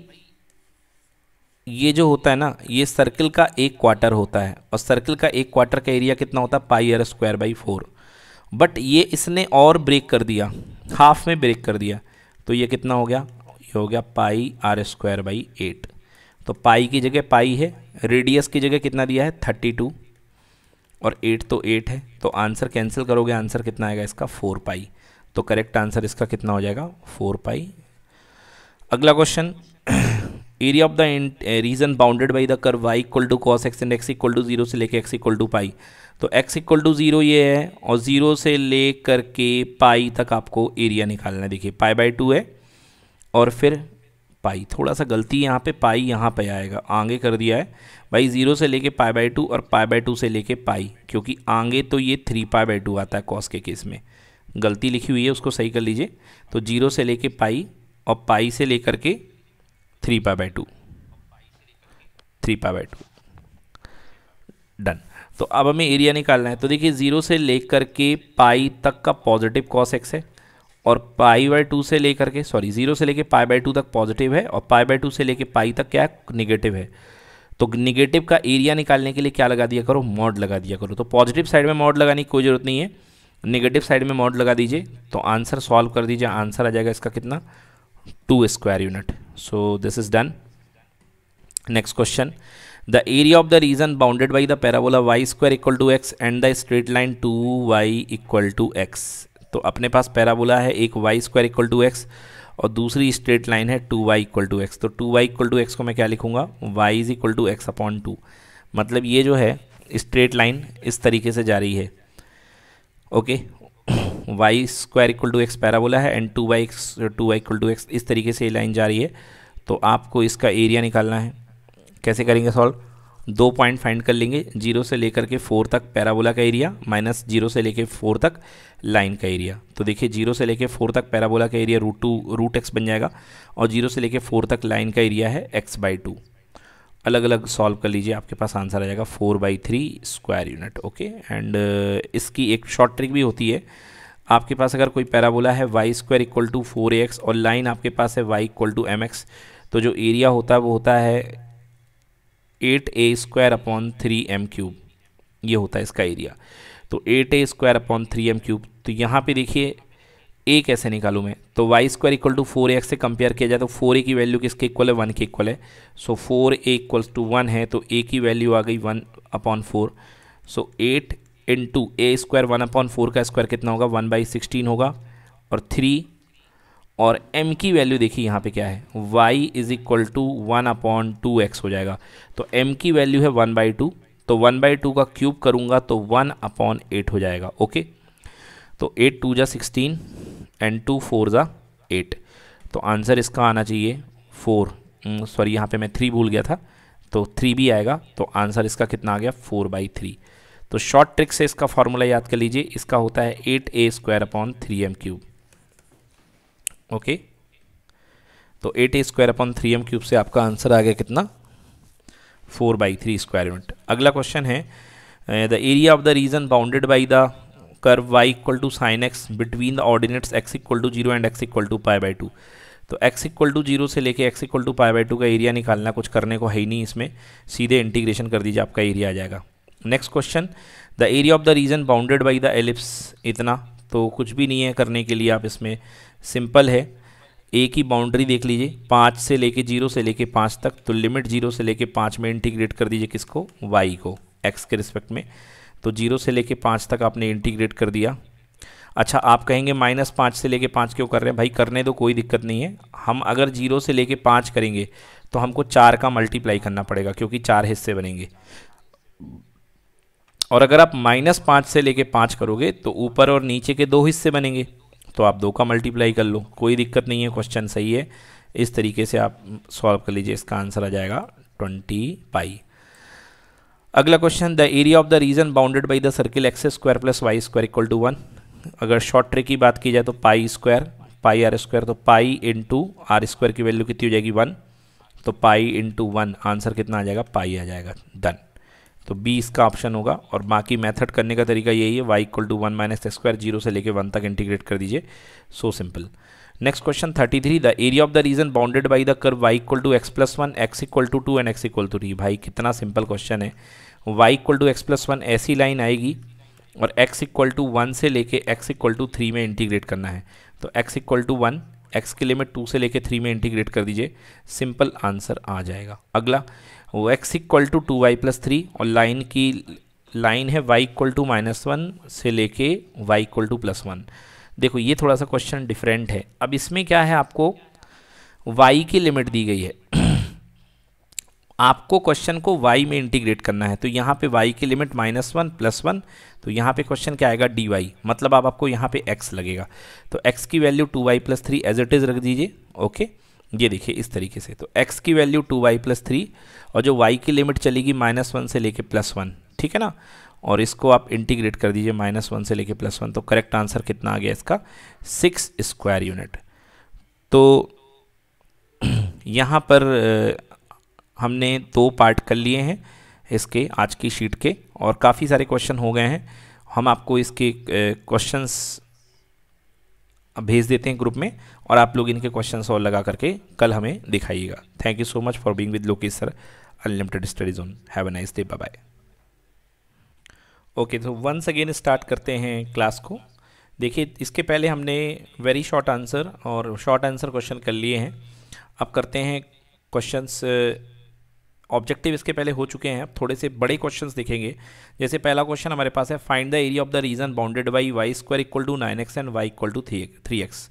ये जो होता है ना ये सर्किल का एक क्वार्टर होता है और सर्किल का एक क्वार्टर का एरिया कितना होता है pi r square by four but ये इसने और ब्रेक कर दिया हाफ में ब्रेक कर दिया तो ये कितना हो गया ये हो गया pi r square by eight तो पाई की जगह पाई है रेडियस की जगह कितना दिया है थर्टी टू और एट तो एट है तो आंसर कैंसिल करोगे आंसर कितना आएगा इसका फोर पाई तो करेक्ट आंसर इसका कितना हो जाएगा फोर पाई अगला question area of the region bounded by the curve y equal to cos x and x equal to zero से लेके एक्स इक्वल टू पाई तो एक्स इक्वल टू जीरो ये है और जीरो से ले करके पाई तक आपको एरिया निकालना है देखिए पाई बाई टू है और फिर पाई थोड़ा सा गलती यहाँ पे पाई यहाँ पे आएगा आगे कर दिया है भाई जीरो से लेके पाई बाई टू और पाई बाई टू से लेके पाई क्योंकि आगे तो ये थ्री पाई बाई टू आता है कॉस के केस में गलती लिखी हुई है उसको सही कर लीजिए तो जीरो से लेके पाई और पाई से लेकर के three pi by two three pi by two done तो अब हमें एरिया निकालना है तो देखिए ज़ीरो से लेकर के पाई तक का पॉजिटिव कॉस एक्स है और पाई बाई टू से लेकर के सॉरी ज़ीरो से लेकर पाई बाई टू तक पॉजिटिव है और पाई बाई टू से लेकर पाई तक क्या निगेटिव है तो निगेटिव का एरिया निकालने के लिए क्या लगा दिया करो मॉड लगा दिया करो तो पॉजिटिव साइड में मॉड लगाने की कोई ज़रूरत नहीं है निगेटिव साइड में मॉड लगा दीजिए तो आंसर सॉल्व कर दीजिए आंसर आ जाएगा इसका कितना two square unit so this is done next question the area of the region bounded by the parabola y square equal to x and the straight line 2y equal to x तो अपने पास parabola है एक y square equal to x और दूसरी straight line है two y equal to x तो two y equal to x को मैं क्या लिखूंगा y is equal to x upon two मतलब ये जो है स्ट्रेट लाइन इस तरीके से जा रही है okay y square equal to x parabola है and two y x two y equal to x इस तरीके से लाइन जा रही है तो आपको इसका एरिया निकालना है कैसे करेंगे सॉल्व दो पॉइंट फाइंड कर लेंगे जीरो से लेकर के फोर तक पैराबोला का एरिया माइनस जीरो से लेकर फोर तक लाइन का एरिया तो देखिए जीरो से लेकर फोर तक पैराबोला का area root two root x बन जाएगा और जीरो से लेकर फोर तक लाइन का एरिया है एक्स बाई टू अलग अलग सॉल्व कर लीजिए आपके पास आंसर आ जाएगा four by three square unit okay and इसकी एक शॉर्ट ट्रिक भी होती है आपके पास अगर कोई पैराबोला है Y square equal to four x और लाइन आपके पास है y equal to m x तो जो एरिया होता है वो होता है eight a square upon three m cube ये होता है इसका एरिया तो eight a square upon three m cube तो यहाँ पे देखिए ए कैसे निकालूँ मैं तो y square equal to four x से कंपेयर किया जाए तो फोर ए की वैल्यू किसके इक्वल है वन के इक्वल है so four a equals to one है तो ए की वैल्यू आ गई one upon four so eight to a square one upon four का स्क्वायर कितना होगा वन बाई सिक्सटीन होगा और थ्री और m की वैल्यू देखिए यहाँ पे क्या है y is equal to one upon two x हो जाएगा तो m की वैल्यू है वन बाई टू तो वन बाई टू का क्यूब करूँगा तो वन अपॉन एट हो जाएगा ओके तो एट टू जा सिक्सटीन एंड टू फोर ज़ा एट तो आंसर इसका आना चाहिए फोर सॉरी यहाँ पे मैं थ्री भूल गया था तो थ्री भी आएगा तो आंसर इसका कितना आ गया फोर बाई थ्री तो शॉर्ट ट्रिक से इसका फॉर्मूला याद कर लीजिए इसका होता है eight a square upon three m cube okay तो eight a square upon three m cube से आपका आंसर आ गया कितना four by three square unit अगला क्वेश्चन है the area of the region bounded by the curve y equal to sine x between the ordinates x equal to zero and x equal to pi by two तो x equal to zero से लेके x equal to pi by two का area निकालना कुछ करने को है ही नहीं इसमें सीधे इंटीग्रेशन कर दीजिए आपका एरिया आ जाएगा next question the area of the region bounded by the ellipse इतना तो कुछ भी नहीं है करने के लिए आप इसमें सिंपल है ए की बाउंड्री देख लीजिए पाँच से लेके जीरो से लेके पाँच तक तो लिमिट जीरो से लेके पाँच में इंटीग्रेट कर दीजिए किसको वाई को एक्स के रिस्पेक्ट में तो जीरो से लेके पाँच तक आपने इंटीग्रेट कर दिया अच्छा आप कहेंगे माइनस पाँच से लेके पाँच क्यों कर रहे हैं भाई करने दो कोई दिक्कत नहीं है हम अगर जीरो से लेके पाँच करेंगे तो हमको चार का मल्टीप्लाई करना पड़ेगा क्योंकि चार हिस्से बनेंगे और अगर आप माइनस पाँच से लेके पाँच करोगे तो ऊपर और नीचे के दो हिस्से बनेंगे तो आप दो का मल्टीप्लाई कर लो कोई दिक्कत नहीं है क्वेश्चन सही है इस तरीके से आप सॉल्व कर लीजिए इसका आंसर आ जाएगा ट्वेंटी पाई अगला question the area of the region bounded by the circle x square plus Y square equal to one अगर शॉर्ट ट्रिक की बात की जाए तो pi square pi r square तो पाई इंटू आर स्क्वायर की value कितनी हो जाएगी वन तो पाई इंटू वन आंसर कितना आ जाएगा पाई आ जाएगा डन तो बी इसका ऑप्शन होगा और बाकी मेथड करने का तरीका यही है y equal to one minus square zero से लेकर वन तक इंटीग्रेट कर दीजिए so simple next question thirty three the area of the region bounded by the curve y equal to x plus one x equal to two and x equal to three भाई कितना simple question है y equal to x plus one ऐसी line आएगी और x equal to one से लेके x equal to three में integrate करना है तो x equal to one x की लिमिट टू से लेके थ्री में इंटीग्रेट कर दीजिए सिंपल आंसर आ जाएगा अगला x equal to two Y plus three और लाइन की लाइन है y equal to minus one से लेके y equal to plus one देखो ये थोड़ा सा क्वेश्चन डिफरेंट है अब इसमें क्या है आपको वाई की लिमिट दी गई है आपको क्वेश्चन को वाई में इंटीग्रेट करना है तो यहाँ पे वाई की limit minus one plus one तो यहाँ पे क्वेश्चन क्या आएगा डी वाई मतलब आप आपको यहाँ पे एक्स लगेगा तो एक्स की value two Y plus three as it is रख दीजिए ओके okay? ये देखिए इस तरीके से तो x की value two Y plus three और जो y की लिमिट चलेगी माइनस वन से लेके प्लस वन ठीक है ना और इसको आप इंटीग्रेट कर दीजिए माइनस वन से लेके प्लस वन तो करेक्ट आंसर कितना आ गया इसका सिक्स स्क्वायर यूनिट तो [clears throat] यहाँ पर हमने दो पार्ट कर लिए हैं इसके आज की शीट के और काफ़ी सारे क्वेश्चन हो गए हैं हम आपको इसके क्वेश्चंस भेज देते हैं ग्रुप में और आप लोग इनके क्वेश्चन और लगा करके कल हमें दिखाइएगा thank you so much for being with Lokesh sir unlimited study zone have an nice day bye okay तो वंस अगेन स्टार्ट करते हैं क्लास को देखिए इसके पहले हमने वेरी शॉर्ट आंसर और शॉर्ट आंसर क्वेश्चन कर लिए हैं अब करते हैं क्वेश्चंस ऑब्जेक्टिव uh, इसके पहले हो चुके हैं अब थोड़े से बड़े क्वेश्चंस देखेंगे जैसे पहला क्वेश्चन हमारे पास है find the area of the region bounded by Y square equal to nine x and Y equal to three x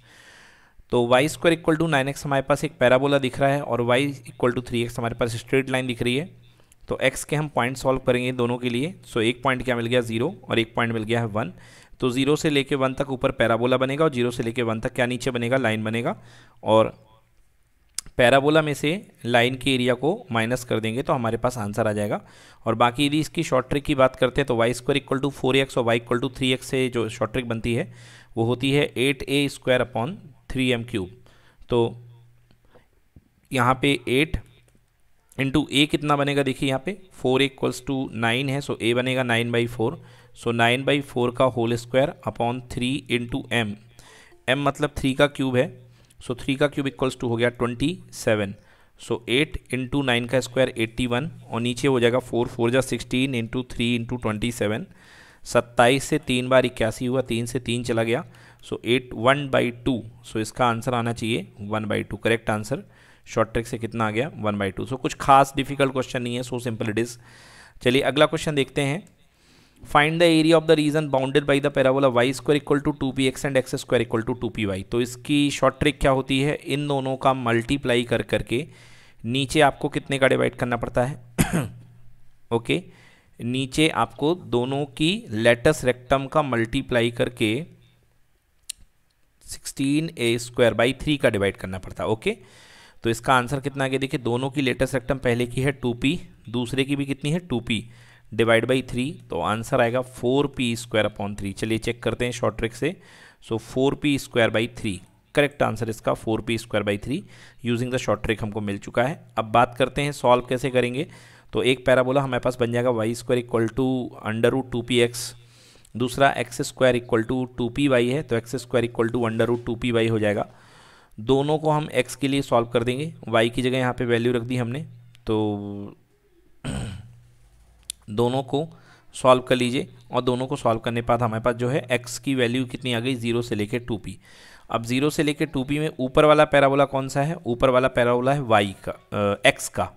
तो y square equal to nine x हमारे पास एक पैराबोला दिख रहा है और y equal to three x हमारे पास स्ट्रेट लाइन दिख रही है तो एक्स के हम पॉइंट सॉल्व करेंगे दोनों के लिए सो एक पॉइंट क्या मिल गया जीरो और एक पॉइंट मिल गया है वन तो जीरो से लेके वन तक ऊपर पैराबोला बनेगा और जीरो से लेके वन तक क्या नीचे बनेगा लाइन बनेगा और पैराबोला में से लाइन के एरिया को माइनस कर देंगे तो हमारे पास आंसर आ जाएगा और बाकी यदि इसकी शॉर्ट ट्रिक की बात करते हैं तो y square equal to four x और y equal to three x से जो शॉर्ट ट्रिक बनती है वो होती है eight a square upon three m cube तो यहाँ पे एट इंटू ए कितना बनेगा देखिए यहाँ पे फोर इक्वल्स टू नाइन है सो ए बनेगा nine by four so nine by four का whole square upon three into m m मतलब थ्री का क्यूब है सो थ्री का क्यूब इक्वल्स टू हो गया twenty seven so eight into nine का स्क्वायर एट्टी वन और नीचे हो जाएगा फोर फोर जा sixteen into three into twenty seven सत्ताईस से तीन बार इक्यासी हुआ तीन से तीन चला गया so eight one by two so इसका आंसर आना चाहिए one by two correct answer short trick से कितना आ गया वन बाई टू सो कुछ खास डिफिकल्ट क्वेश्चन नहीं है सो सिंपल इट इज़ चलिए अगला क्वेश्चन देखते हैं find the area of the region bounded by the parabola y square equal to two p x and x square equal to two p y तो इसकी short trick क्या होती है इन दोनों का मल्टीप्लाई कर करके नीचे आपको कितने का डिवाइड करना पड़ता है ओके [coughs] okay. नीचे आपको दोनों की लेटेस्ट रेक्टम का मल्टीप्लाई करके sixteen a square by three का डिवाइड करना पड़ता ओके तो इसका आंसर कितना आ गया देखिए दोनों की लेटेस्ट रेक्टम पहले की है टू पी दूसरे की भी कितनी है two p divide by three तो आंसर आएगा four p square upon three चलिए चेक करते हैं शॉर्ट ट्रिक से so four p square by three correct answer इसका four p square by three using the short trick हमको मिल चुका है अब बात करते हैं सॉल्व कैसे करेंगे तो एक पैराबोला हमारे पास बन जाएगा y square equal to under root two p x दूसरा x square equal to two p y है तो x square equal to under root two p y हो जाएगा दोनों को हम एक्स के लिए सॉल्व कर देंगे वाई की जगह यहाँ पे वैल्यू रख दी हमने तो [clears throat] दोनों को सॉल्व कर लीजिए और दोनों को सॉल्व करने के बाद हमारे पास जो है एक्स की वैल्यू कितनी आ गई जीरो से लेकर टू पी अब जीरो से लेकर टू पी में ऊपर वाला पैराबोला कौन सा है ऊपर वाला पैराबोला है वाई का एक्स का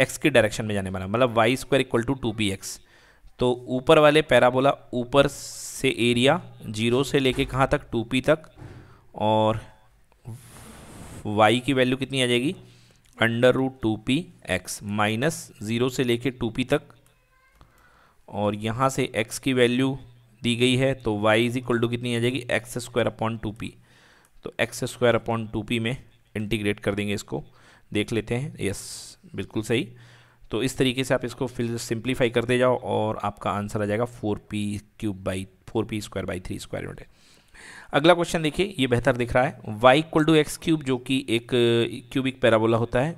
एक्स की डायरेक्शन में जाने वाला मतलब y square equal to two p x तो ऊपर वाले पैराबोला ऊपर से एरिया जीरो से लेके कहाँ तक टू पी तक और वाई की वैल्यू कितनी आ जाएगी under root two p x minus zero से लेके टू पी तक और यहाँ से एक्स की वैल्यू दी गई है तो वाई इज इक्वल टू कितनी आ जाएगी x square upon two p तो x square upon two p में इंटीग्रेट कर देंगे इसको देख लेते हैं यस बिल्कुल सही तो इस तरीके से आप इसको फिर सिंप्लीफाई करते जाओ और आपका आंसर आ जाएगा four p cube by four p square by three square unit अगला क्वेश्चन देखिए ये बेहतर दिख रहा है y equal to x cube जो कि एक क्यूबिक पैराबोला होता है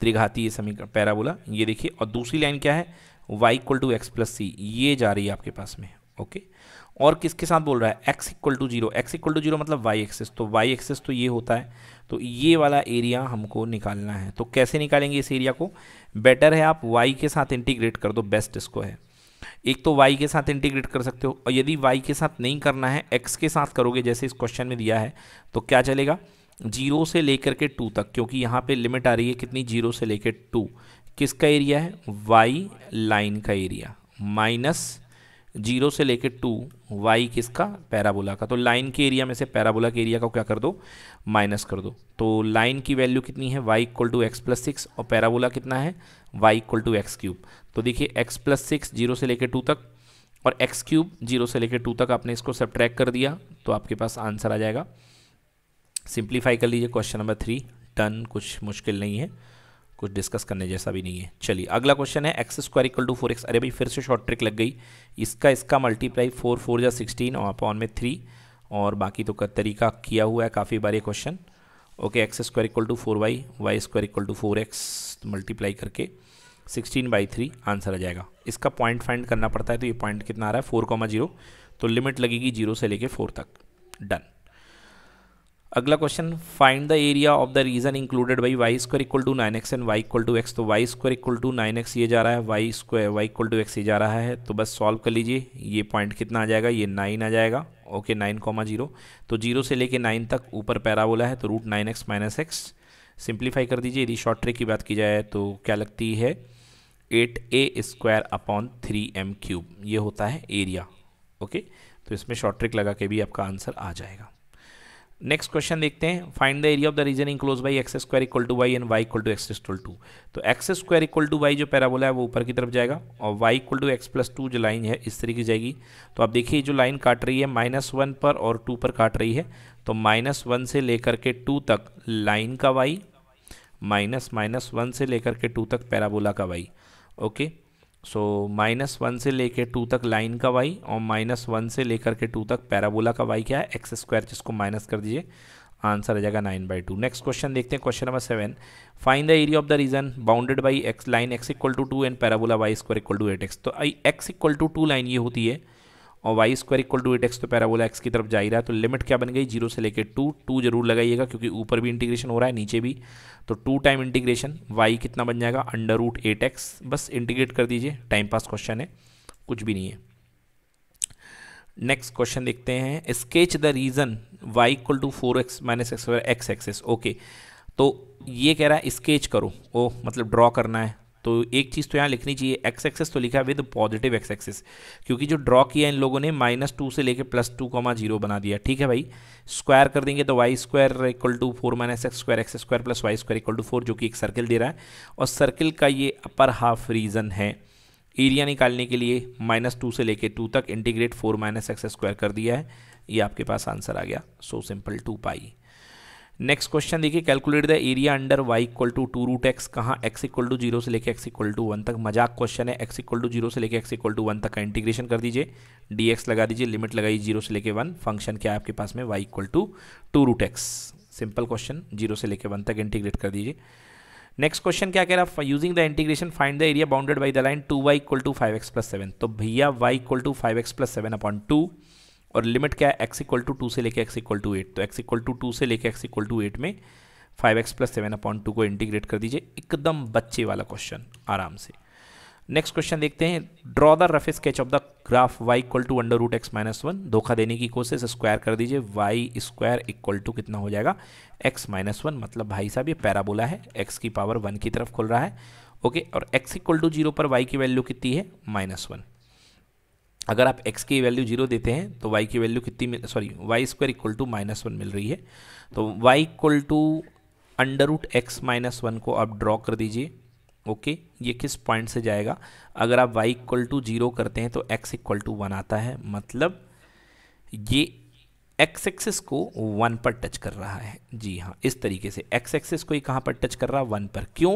त्रिघाती ये समीकरण पैराबोला ये देखिए और दूसरी लाइन क्या है y equal to x plus c ये जा रही है आपके पास में ओके okay? और किसके साथ बोल रहा है x equal to zero x equal to zero मतलब वाई एक्सेस तो वाई एक्सेस तो ये होता है तो ये वाला एरिया हमको निकालना है तो कैसे निकालेंगे इस एरिया को बेटर है आप वाई के साथ इंटीग्रेट कर दो बेस्ट इसको है एक तो वाई के साथ इंटीग्रेट कर सकते हो और यदि वाई के साथ नहीं करना है एक्स के साथ करोगे जैसे इस क्वेश्चन में दिया है तो क्या चलेगा जीरो से लेकर के टू तक क्योंकि यहाँ पर लिमिट आ रही है कितनी जीरो से लेकर टू किसका एरिया है वाई लाइन का एरिया माइनस जीरो से लेकर टू वाई किसका पैराबोला का तो लाइन के एरिया में से पैराबोला के एरिया को क्या कर दो माइनस कर दो तो लाइन की वैल्यू कितनी है y equal to x plus six और पैराबोला कितना है y equal to x cube तो देखिए एक्स प्लस सिक्स जीरो से लेकर टू तक और एक्स क्यूब जीरो से लेकर टू तक आपने इसको सब कर दिया तो आपके पास आंसर आ जाएगा सिंप्लीफाई कर लीजिए क्वेश्चन नंबर थ्री टन कुछ मुश्किल नहीं है कुछ डिस्कस करने जैसा भी नहीं है चलिए अगला क्वेश्चन है x square equal to four x अरे भाई फिर से शॉर्ट ट्रिक लग गई इसका इसका मल्टीप्लाई फोर फोर या सिक्सटीन और अपॉन में थ्री और बाकी तो तरीका किया हुआ है काफ़ी बार ये question okay x square equal to four y y square equal to four x multiply करके सिक्सटीन बाई थ्री आंसर आ जाएगा इसका पॉइंट फाइंड करना पड़ता है तो ये पॉइंट कितना आ रहा है फोर कॉमा जीरो तो लिमिट लगेगी जीरो से लेके फोर तक डन अगला question find the area of the region included by Y square equal to nine x and Y equal to x तो y square equal to nine x ये जा रहा है Y square Y equal to x ये जा रहा है तो बस सॉल्व कर लीजिए ये पॉइंट कितना आ जाएगा ये नाइन आ जाएगा ओके नाइन कॉमा जीरो तो जीरो से लेके नाइन तक ऊपर पैराबोला है तो root nine x minus x simplify कर दीजिए यदि शॉर्ट ट्रिक की बात की जाए तो क्या लगती है eight a square upon three m cube ये होता है एरिया ओके तो इसमें शॉर्ट ट्रिक लगा के भी आपका आंसर आ जाएगा नेक्स्ट क्वेश्चन देखते हैं find the area of the region enclose by x square equal to y and Y equal to x equal to तो x square equal to y जो पैराबोला है वो ऊपर की तरफ जाएगा और y equal to x plus two जो लाइन है इस तरीके की जाएगी तो आप देखिए जो लाइन काट रही है माइनस वन पर और टू पर काट रही है तो माइनस वन से लेकर के टू तक लाइन का वाई माइनस माइनस वन से लेकर के टू तक पैराबोला का y okay okay? So minus one से लेकर टू तक लाइन का वाई और माइनस वन से लेकर के टू तक पैराबोला का वाई क्या है एक्स स्क्वायर जिसको माइनस कर दीजिए आंसर आ जाएगा nine by two next question देखते हैं question number seven find the area of the region bounded by x line x equal to two and parabola y square equal to eight x तो आई x equal to two line ये होती है और y square equal to eight x तो parabola x की तरफ जा ही रहा है तो लिमिट क्या बन गई जीरो से लेकर टू टू जरूर लगाइएगा क्योंकि ऊपर भी इंटीग्रेशन हो रहा है नीचे भी तो टू टाइम इंटीग्रेशन वाई कितना बन जाएगा अंडर रूट एट एक्स बस इंटीग्रेट कर दीजिए टाइम पास क्वेश्चन है कुछ भी नहीं है नेक्स्ट क्वेश्चन देखते हैं sketch the region y equal to four x minus x x axis okay तो ये कह रहा है स्केच करो ओ मतलब ड्रॉ करना है तो एक चीज़ तो यहाँ लिखनी चाहिए एक्स एक्सेस तो लिखा विद पॉजिटिव एक्स एक्सेस क्योंकि जो ड्रॉ किया इन लोगों ने माइनस टू से लेकर प्लस टू कॉमा जीरो बना दिया ठीक है भाई स्क्वायर कर देंगे तो y square equal to four minus x square x square plus Y square equal to four जो कि एक सर्किल दे रहा है और सर्किल का ये अपर हाफ रीजन है एरिया निकालने के लिए माइनस टू से लेकर टू तक integrate four minus x square कर दिया है ये आपके पास आंसर आ गया so simple two pi next question देखिए calculate the area under y equal to two root x कहाँ एक्स इक्वल टू जीरो से लेकर एक्स इक्वल टू वन तक मजाक क्वेश्चन है एक्स इक्वल टू जीरो से लेकर एक्स इक्वल टू वन तक का इंटीग्रेशन कर दीजिए डी एक्स लगा दीजिए लिमिट लगाइए जीरो से लेकर वन फंक्शन क्या है आपके पास में y equal to two root x simple question zero से लेकर वन तक इंटीग्रेट कर दीजिए नेक्स्ट क्वेश्चन क्या कह रहा है using the integration find the area bounded by the line two y equal to five x plus seven तो भैया y equal to five x plus seven upon two और लिमिट क्या है एक्स इक्वल टू टू से लेके x equal to eight तो x equal to two से लेके एक्स इक्वल टू एट में five x plus seven upon two को इंटीग्रेट कर दीजिए एकदम बच्चे वाला क्वेश्चन आराम से नेक्स्ट क्वेश्चन देखते हैं draw the rough sketch of the graph y equal to under root x minus one धोखा देने की कोशिश स्क्वायर कर दीजिए वाई स्क्वायर इक्वल टू कितना हो जाएगा एक्स माइनस वन मतलब भाई साहब ये पैराबोला है एक्स की पावर वन की तरफ खुल रहा है ओके और एक्स इक्वल टू जीरो पर वाई की वैल्यू कितनी है माइनस वन अगर आप x की वैल्यू जीरो देते हैं तो y की वैल्यू कितनी मिल sorry y square equal to minus one मिल रही है तो y equal to under root x minus one को आप ड्रॉ कर दीजिए ओके ये किस पॉइंट से जाएगा अगर आप y इक्वल टू जीरो करते हैं तो x इक्वल टू वन आता है मतलब ये एक्स एक्सिस को वन पर टच कर रहा है जी हाँ इस तरीके से एक्स एक्सिस को ही कहाँ पर टच कर रहा है वन पर क्यों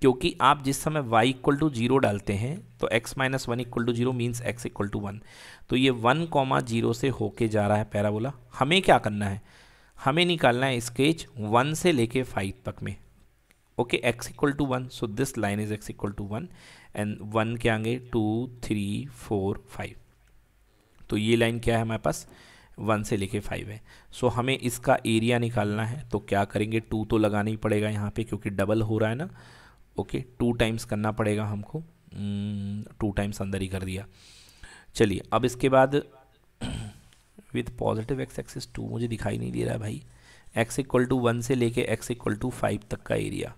क्योंकि आप जिस समय y इक्वल टू जीरो डालते हैं तो x minus one equal to zero means x equal to one तो ये वन कॉमा जीरो से होके जा रहा है पैराबोला हमें क्या करना है हमें निकालना है स्केच वन से लेके फाइव तक में okay x equal to one so this line is x equal to one and one के आगे टू थ्री फोर फाइव तो ये लाइन क्या है हमारे पास वन से लेके फाइव है सो so, हमें इसका एरिया निकालना है तो क्या करेंगे टू तो लगाना ही पड़ेगा यहाँ पे क्योंकि डबल हो रहा है ना ओके टू टाइम्स करना पड़ेगा हमको टू टाइम्स हम्म, अंदर ही कर दिया चलिए अब इसके बाद विथ पॉजिटिव एक्स एक्सिस टू मुझे दिखाई नहीं दे रहा है भाई एक्स इक्वल टू वन से लेके एक्स इक्वल टू फाइव तक का एरिया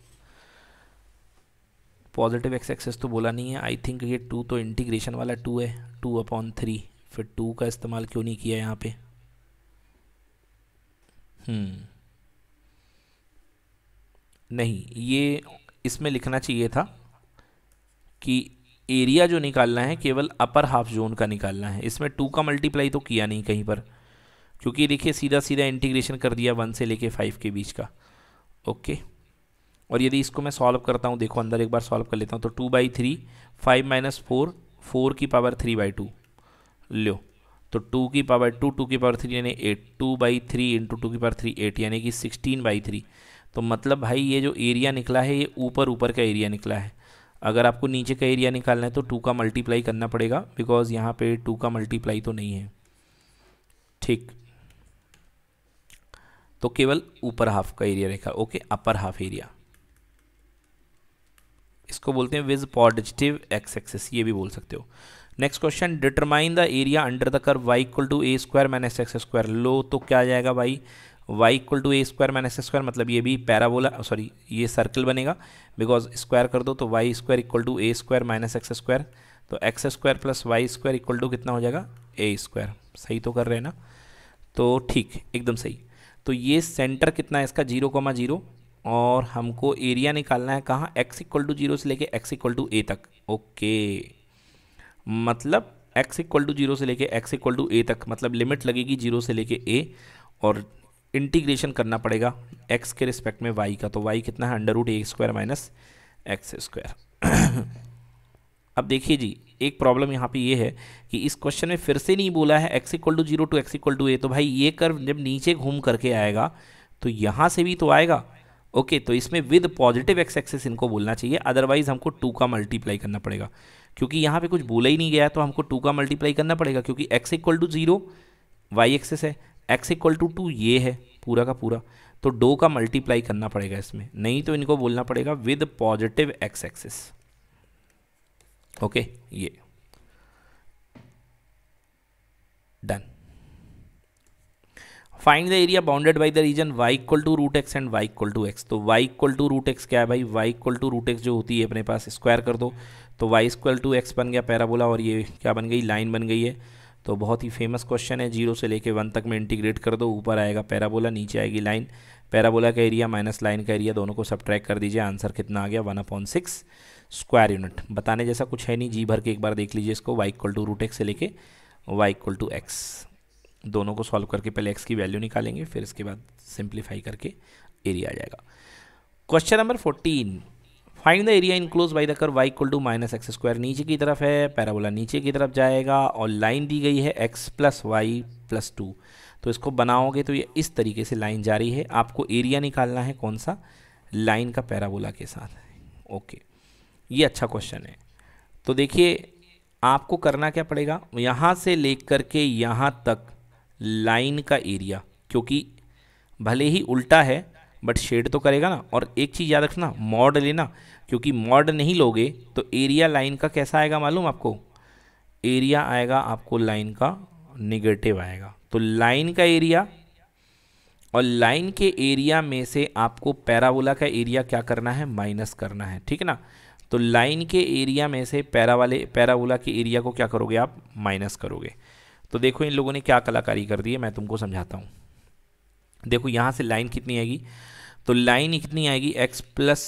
पॉजिटिव एक्स एक्सेस तो बोला नहीं है आई थिंक ये टू तो इंटीग्रेशन वाला टू है टू अपॉन थ्री फिर टू का इस्तेमाल क्यों नहीं किया यहाँ पे हम्म नहीं ये इसमें लिखना चाहिए था कि एरिया जो निकालना है केवल अपर हाफ जोन का निकालना है इसमें टू का मल्टीप्लाई तो किया नहीं कहीं पर क्योंकि देखिए सीधा सीधा इंटीग्रेशन कर दिया वन से लेके फाइव के बीच का ओके और यदि इसको मैं सॉल्व करता हूँ देखो अंदर एक बार सॉल्व कर लेता हूँ तो two by three five minus four four की पावर थ्री बाई टू लो तो टू की पावर टू टू की पावर थ्री यानी eight two by three into two की पावर थ्री एट यानी कि सिक्सटीन बाई थ्री तो मतलब भाई ये जो एरिया निकला है ये ऊपर ऊपर का एरिया निकला है अगर आपको नीचे का एरिया निकालना है तो टू का मल्टीप्लाई करना पड़ेगा बिकॉज़ यहाँ पे टू का मल्टीप्लाई तो नहीं है ठीक तो केवल ऊपर हाफ का एरिया रेखा ओके अपर हाफ एरिया इसको बोलते हैं विज पॉजिटिव एक्स एक्सेस ये भी बोल सकते हो next question determine the area under the curve y equal to a square minus x square लो तो क्या आ जाएगा भाई y equal to a square minus square मतलब ये भी पैराबोला सॉरी oh, ये सर्कल बनेगा बिकॉज स्क्वायर कर दो तो y square equal to a square minus x square तो x square plus Y square equal to कितना हो जाएगा ए स्क्वायर सही तो कर रहे हैं ना तो ठीक एकदम सही तो ये सेंटर कितना है इसका जीरो कॉमा जीरो और हमको एरिया निकालना है कहाँ एक्स इक्वल टू जीरो से लेके एक्स इक्वल टू ए तक ओके मतलब एक्स इक्वल टू जीरो से लेके एक्स इक्वल टू ए तक मतलब लिमिट लगेगी जीरो से लेके ए और इंटीग्रेशन करना पड़ेगा एक्स के रिस्पेक्ट में वाई का तो वाई कितना है under root a square minus x square अब देखिए जी एक प्रॉब्लम यहाँ पे ये है कि इस क्वेश्चन में फिर से नहीं बोला है x equal to zero to x equal to a तो भाई ये कर्व जब नीचे घूम करके आएगा तो यहाँ से भी तो आएगा ओके तो इसमें विद पॉजिटिव एक्स एक्सेस इनको बोलना चाहिए अदरवाइज हमको टू का मल्टीप्लाई करना पड़ेगा क्योंकि यहाँ पे कुछ बोला ही नहीं गया तो हमको टू का मल्टीप्लाई करना पड़ेगा क्योंकि x equal to zero y axis है एक्स इक्वल टू टू ये है पूरा का पूरा तो डो का मल्टीप्लाई करना पड़ेगा इसमें नहीं तो इनको बोलना पड़ेगा with positive x axis okay ये done find the area bounded by the region y equal to root x and Y equal to x तो y equal to root x क्या है भाई y equal to root x जो होती है अपने पास square कर दो तो वाईक्वल इक्वल टू एक्स बन गया पैराबोला और ये क्या बन गई लाइन बन गई है तो बहुत ही फेमस क्वेश्चन है जीरो से लेके वन तक में इंटीग्रेट कर दो ऊपर आएगा पैराबोला नीचे आएगी लाइन पैराबोला का एरिया माइनस लाइन का एरिया दोनों को सब कर दीजिए आंसर कितना आ गया one upon six square unit बताने जैसा कुछ है नहीं जी भर के एक बार देख लीजिए इसको y equal to root x से लेके वाई इक्वल टू एक्स दोनों को सॉल्व करके पहले एक्स की वैल्यू निकालेंगे फिर इसके बाद सिंप्लीफाई करके एरिया आ जाएगा question number fourteen find the area enclose by the curve y equal to minus x square नीचे की तरफ है पैराबोला नीचे की तरफ जाएगा और लाइन दी गई है x plus y plus two तो इसको बनाओगे तो ये इस तरीके से लाइन जा रही है आपको एरिया निकालना है कौन सा लाइन का पैराबोला के साथ ओके ये अच्छा क्वेश्चन है तो देखिए आपको करना क्या पड़ेगा यहाँ से ले कर के यहाँ तक लाइन का एरिया क्योंकि भले ही उल्टा है बट शेड तो करेगा ना और एक चीज़ याद रखना मॉड लेना क्योंकि मॉड नहीं लोगे तो एरिया लाइन का कैसा आएगा मालूम आपको एरिया आएगा आपको लाइन का निगेटिव आएगा तो लाइन का एरिया और लाइन के एरिया में से आपको पैराबोला का एरिया क्या करना है माइनस करना है ठीक है ना तो लाइन के एरिया में से पैरा वाले पैराबोला के एरिया को क्या करोगे आप माइनस करोगे तो देखो इन लोगों ने क्या कलाकारी कर दी है मैं तुमको समझाता हूँ देखो यहाँ से लाइन कितनी आएगी तो लाइन कितनी आएगी x plus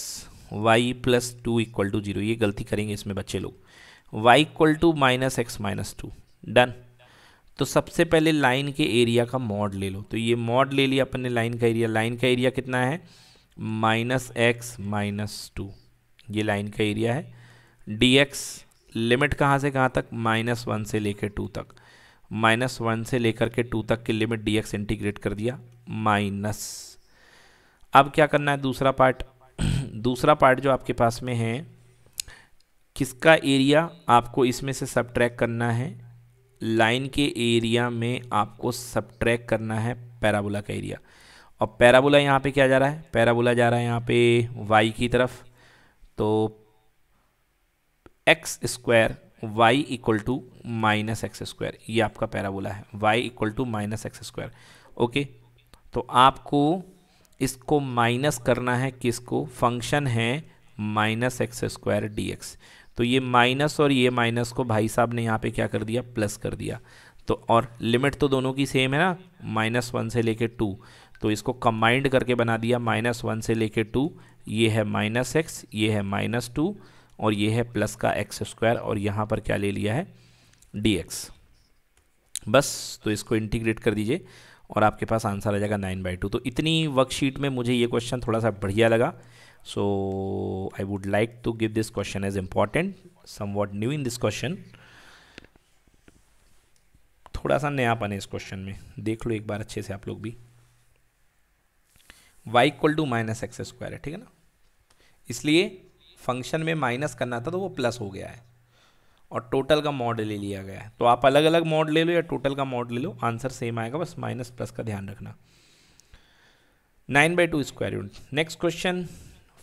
y plus two equal to zero ये गलती करेंगे इसमें बच्चे लोग y equal to minus x minus two done तो सबसे पहले लाइन के एरिया का मॉड ले लो तो ये मॉड ले लिया अपन ने लाइन का एरिया लाइन का एरिया कितना है माइनस एक्स माइनस टू ये लाइन का एरिया है डी एक्स लिमिट कहाँ से कहाँ तक माइनस वन से लेकर टू तक माइनस वन से लेकर के टू तक की लिमिट डी एक्स इंटीग्रेट कर दिया माइनस अब क्या करना है दूसरा पार्ट [clears throat] दूसरा पार्ट जो आपके पास में है किसका एरिया आपको इसमें से सब करना है लाइन के एरिया में आपको सब करना है पैराबोला का एरिया और पैराबोला यहाँ पे क्या जा रहा है पैराबोला जा रहा है यहाँ पे वाई की तरफ तो x square Y equal to minus x square ये आपका पैराबोला है y equal to minus x square okay तो आपको इसको माइनस करना है किसको फंक्शन है minus x square d x तो ये माइनस और ये माइनस को भाई साहब ने यहाँ पे क्या कर दिया प्लस कर दिया तो और लिमिट तो दोनों की सेम है ना माइनस वन से लेके टू तो इसको कंबाइंड करके बना दिया माइनस वन से लेके टू ये है माइनस एक्स ये है माइनस टू और ये है प्लस का एक्स स्क्वायर और यहाँ पर क्या ले लिया है डी एक्स बस तो इसको इंटीग्रेट कर दीजिए और आपके पास आंसर आ जाएगा नाइन बाई टू तो इतनी वर्कशीट में मुझे ये क्वेश्चन थोड़ा सा बढ़िया लगा I would like to give this question as important somewhat new in this question थोड़ा सा नया पाने इस क्वेश्चन में देख लो एक बार अच्छे से आप लोग भी y equal to minus x square है ठीक है ना इसलिए फंक्शन में माइनस करना था तो वो प्लस हो गया है और टोटल का मॉड ले लिया गया है तो आप अलग अलग मॉड ले लो या टोटल का मॉड ले लो आंसर सेम आएगा बस माइनस प्लस का ध्यान रखना nine by two square unit next question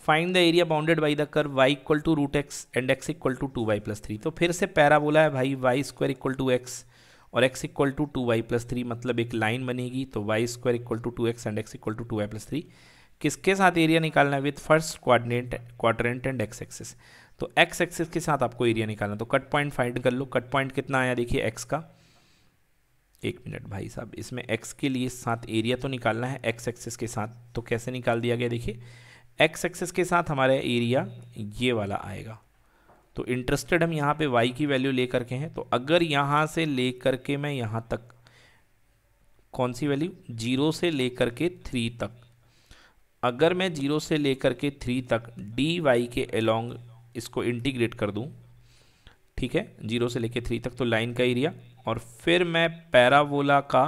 find the area bounded by the curve y equal to root x and x equal to two Y plus three तो फिर से parabola है भाई y square equal to x और x equal to two Y plus three मतलब एक line बनेगी तो y square equal to two x and x equal to two Y plus three किसके साथ एरिया निकालना है with first quadrant quadrant and x axis तो एक्स एक्सेस के साथ आपको एरिया निकालना तो कट पॉइंट फाइंड कर लो कट पॉइंट कितना आया देखिए एक्स का एक मिनट भाई साहब इसमें एक्स के लिए साथ एरिया तो निकालना है एक्स एक्सेस के साथ तो कैसे निकाल दिया गया देखिए एक्स एक्सेस के साथ हमारा एरिया ये वाला आएगा तो इंटरेस्टेड हम यहाँ पे वाई की वैल्यू ले करके हैं तो अगर यहाँ से ले करके मैं यहाँ तक कौन सी वैल्यू जीरो से ले करके थ्री तक अगर मैं जीरो से लेकर के थ्री तक डी वाई के अलोंग इसको इंटीग्रेट कर दूँ ठीक है जीरो से लेके थ्री तक तो लाइन का एरिया और फिर मैं पैराबोला का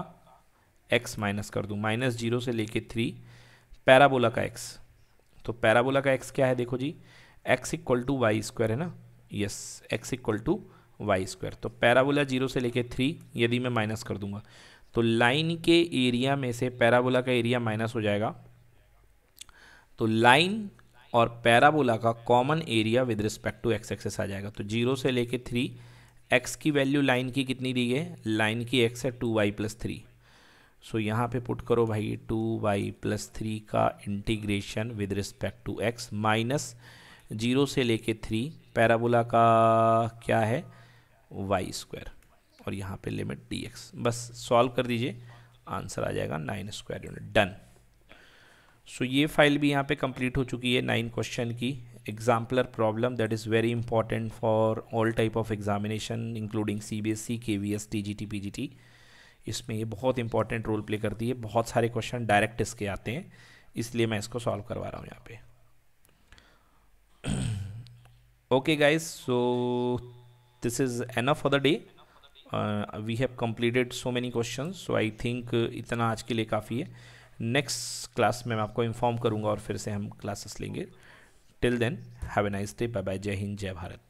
एक्स माइनस कर दूँ माइनस जीरो से लेके थ्री पैराबोला का एक्स तो पैराबोला का एक्स क्या है देखो जी x equal to y square है ना yes x equal to y square तो पैराबोला जीरो से लेके थ्री यदि मैं माइनस कर दूंगा तो लाइन के एरिया में से पैराबोला का एरिया माइनस हो जाएगा तो लाइन और पैराबोला का common area with respect to x axis आ जाएगा तो जीरो से लेके थ्री एक्स की वैल्यू लाइन की कितनी दी है लाइन की एक्स है two Y plus three so यहाँ पे पुट करो भाई टू वाई प्लस थ्री का integration with respect to x minus zero से लेके थ्री पैराबोला का क्या है वाई स्क्वायर और यहाँ पे लिमिट डी एक्स बस सॉल्व कर दीजिए आंसर आ जाएगा nine square unit done so ये फाइल भी यहाँ पे कंप्लीट हो चुकी है नाइन क्वेश्चन की exemplar problem that is very important for all type of examination including C B S C K V S T G T P G T इसमें ये बहुत इंपॉर्टेंट रोल प्ले करती है बहुत सारे क्वेश्चन डायरेक्ट इसके आते हैं इसलिए मैं इसको सॉल्व करवा रहा हूँ यहाँ पे okay guys so this is enough for the day we have completed so many question so I think इतना आज के लिए काफ़ी है नेक्स्ट क्लास में मैं आपको इन्फॉर्म करूँगा और फिर से हम क्लासेस लेंगे till then have a nice day bye bye जय हिंद जय भारत